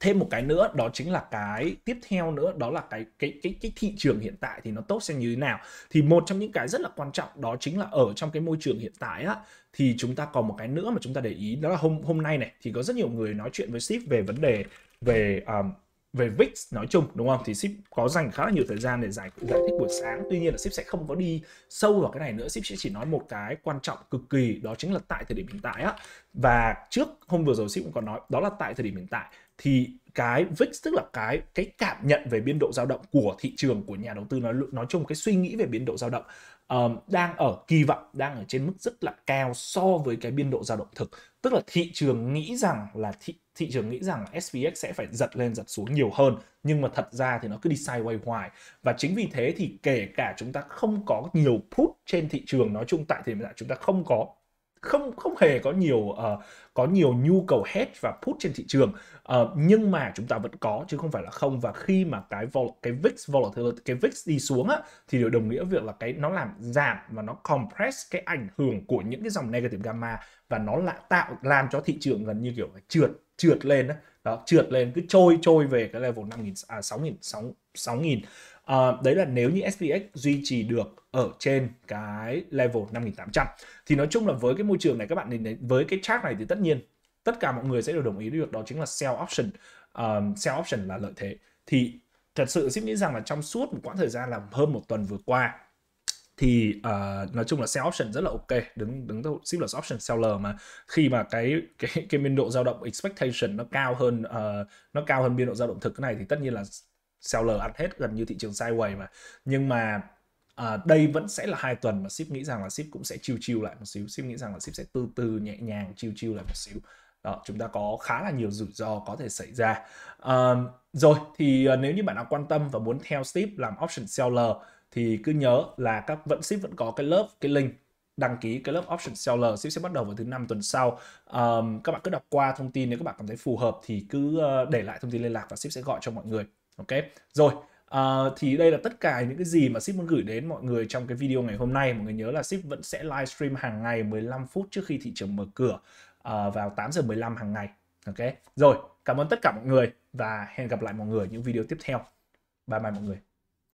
thêm một cái nữa đó chính là cái tiếp theo nữa đó là cái cái cái cái thị trường hiện tại thì nó tốt sẽ như thế nào thì một trong những cái rất là quan trọng đó chính là ở trong cái môi trường hiện tại á thì chúng ta còn một cái nữa mà chúng ta để ý đó là hôm hôm nay này thì có rất nhiều người nói chuyện với ship về vấn đề về um, về VIX nói chung đúng không thì ship có dành khá là nhiều thời gian để giải giải thích buổi sáng tuy nhiên là ship sẽ không có đi sâu vào cái này nữa ship sẽ chỉ nói một cái quan trọng cực kỳ đó chính là tại thời điểm hiện tại á và trước hôm vừa rồi ship cũng có nói đó là tại thời điểm hiện tại thì cái VIX tức là cái cái cảm nhận về biên độ dao động của thị trường của nhà đầu tư nói nói chung cái suy nghĩ về biên độ dao động um, đang ở kỳ vọng đang ở trên mức rất là cao so với cái biên độ dao động thực tức là thị trường nghĩ rằng là thị thị trường nghĩ rằng SVX sẽ phải giật lên giật xuống nhiều hơn nhưng mà thật ra thì nó cứ đi sideways hoài và chính vì thế thì kể cả chúng ta không có nhiều put trên thị trường nói chung tại thời điểm chúng ta không có không không hề có nhiều uh, có nhiều nhu cầu hedge và put trên thị trường uh, nhưng mà chúng ta vẫn có chứ không phải là không và khi mà cái vol cái VIX volatility cái VIX đi xuống á thì điều đồng nghĩa việc là cái nó làm giảm và nó compress cái ảnh hưởng của những cái dòng negative gamma và nó lại tạo làm cho thị trường gần như kiểu trượt trượt lên đó, đó trượt lên cứ trôi trôi về cái level năm nghìn à 6.000 6 6.000 à, đấy là nếu như SPX duy trì được ở trên cái level 5800 thì nói chung là với cái môi trường này các bạn nhìn với cái chart này thì tất nhiên tất cả mọi người sẽ đều đồng ý được đó chính là sell option um, sell option là lợi thế thì thật sự ship nghĩ rằng là trong suốt một quãng thời gian là hơn một tuần vừa qua thì uh, nói chung là sell option rất là ok đứng đứng đầu ship là option seller mà khi mà cái cái cái biên độ dao động expectation nó cao hơn uh, nó cao hơn biên độ dao động thực cái này thì tất nhiên là seller ăn hết gần như thị trường sideways mà nhưng mà à, đây vẫn sẽ là hai tuần mà ship nghĩ rằng là ship cũng sẽ chiêu chiêu lại một xíu ship nghĩ rằng là ship sẽ từ từ nhẹ nhàng chiêu chiêu lại một xíu đó, chúng ta có khá là nhiều rủi ro có thể xảy ra à, rồi thì à, nếu như bạn nào quan tâm và muốn theo ship làm option seller thì cứ nhớ là các vẫn ship vẫn có cái lớp cái link đăng ký cái lớp option seller ship sẽ bắt đầu vào thứ năm tuần sau um, các bạn cứ đọc qua thông tin nếu các bạn cảm thấy phù hợp thì cứ à, để lại thông tin liên lạc và ship sẽ gọi cho mọi người ok rồi À, thì đây là tất cả những cái gì mà Ship muốn gửi đến mọi người trong cái video ngày hôm nay. Mọi người nhớ là Ship vẫn sẽ livestream hàng ngày 15 phút trước khi thị trường mở cửa à, vào 8 giờ 15 hàng ngày. Ok. Rồi, cảm ơn tất cả mọi người và hẹn gặp lại mọi người những video tiếp theo. Bye bye mọi người.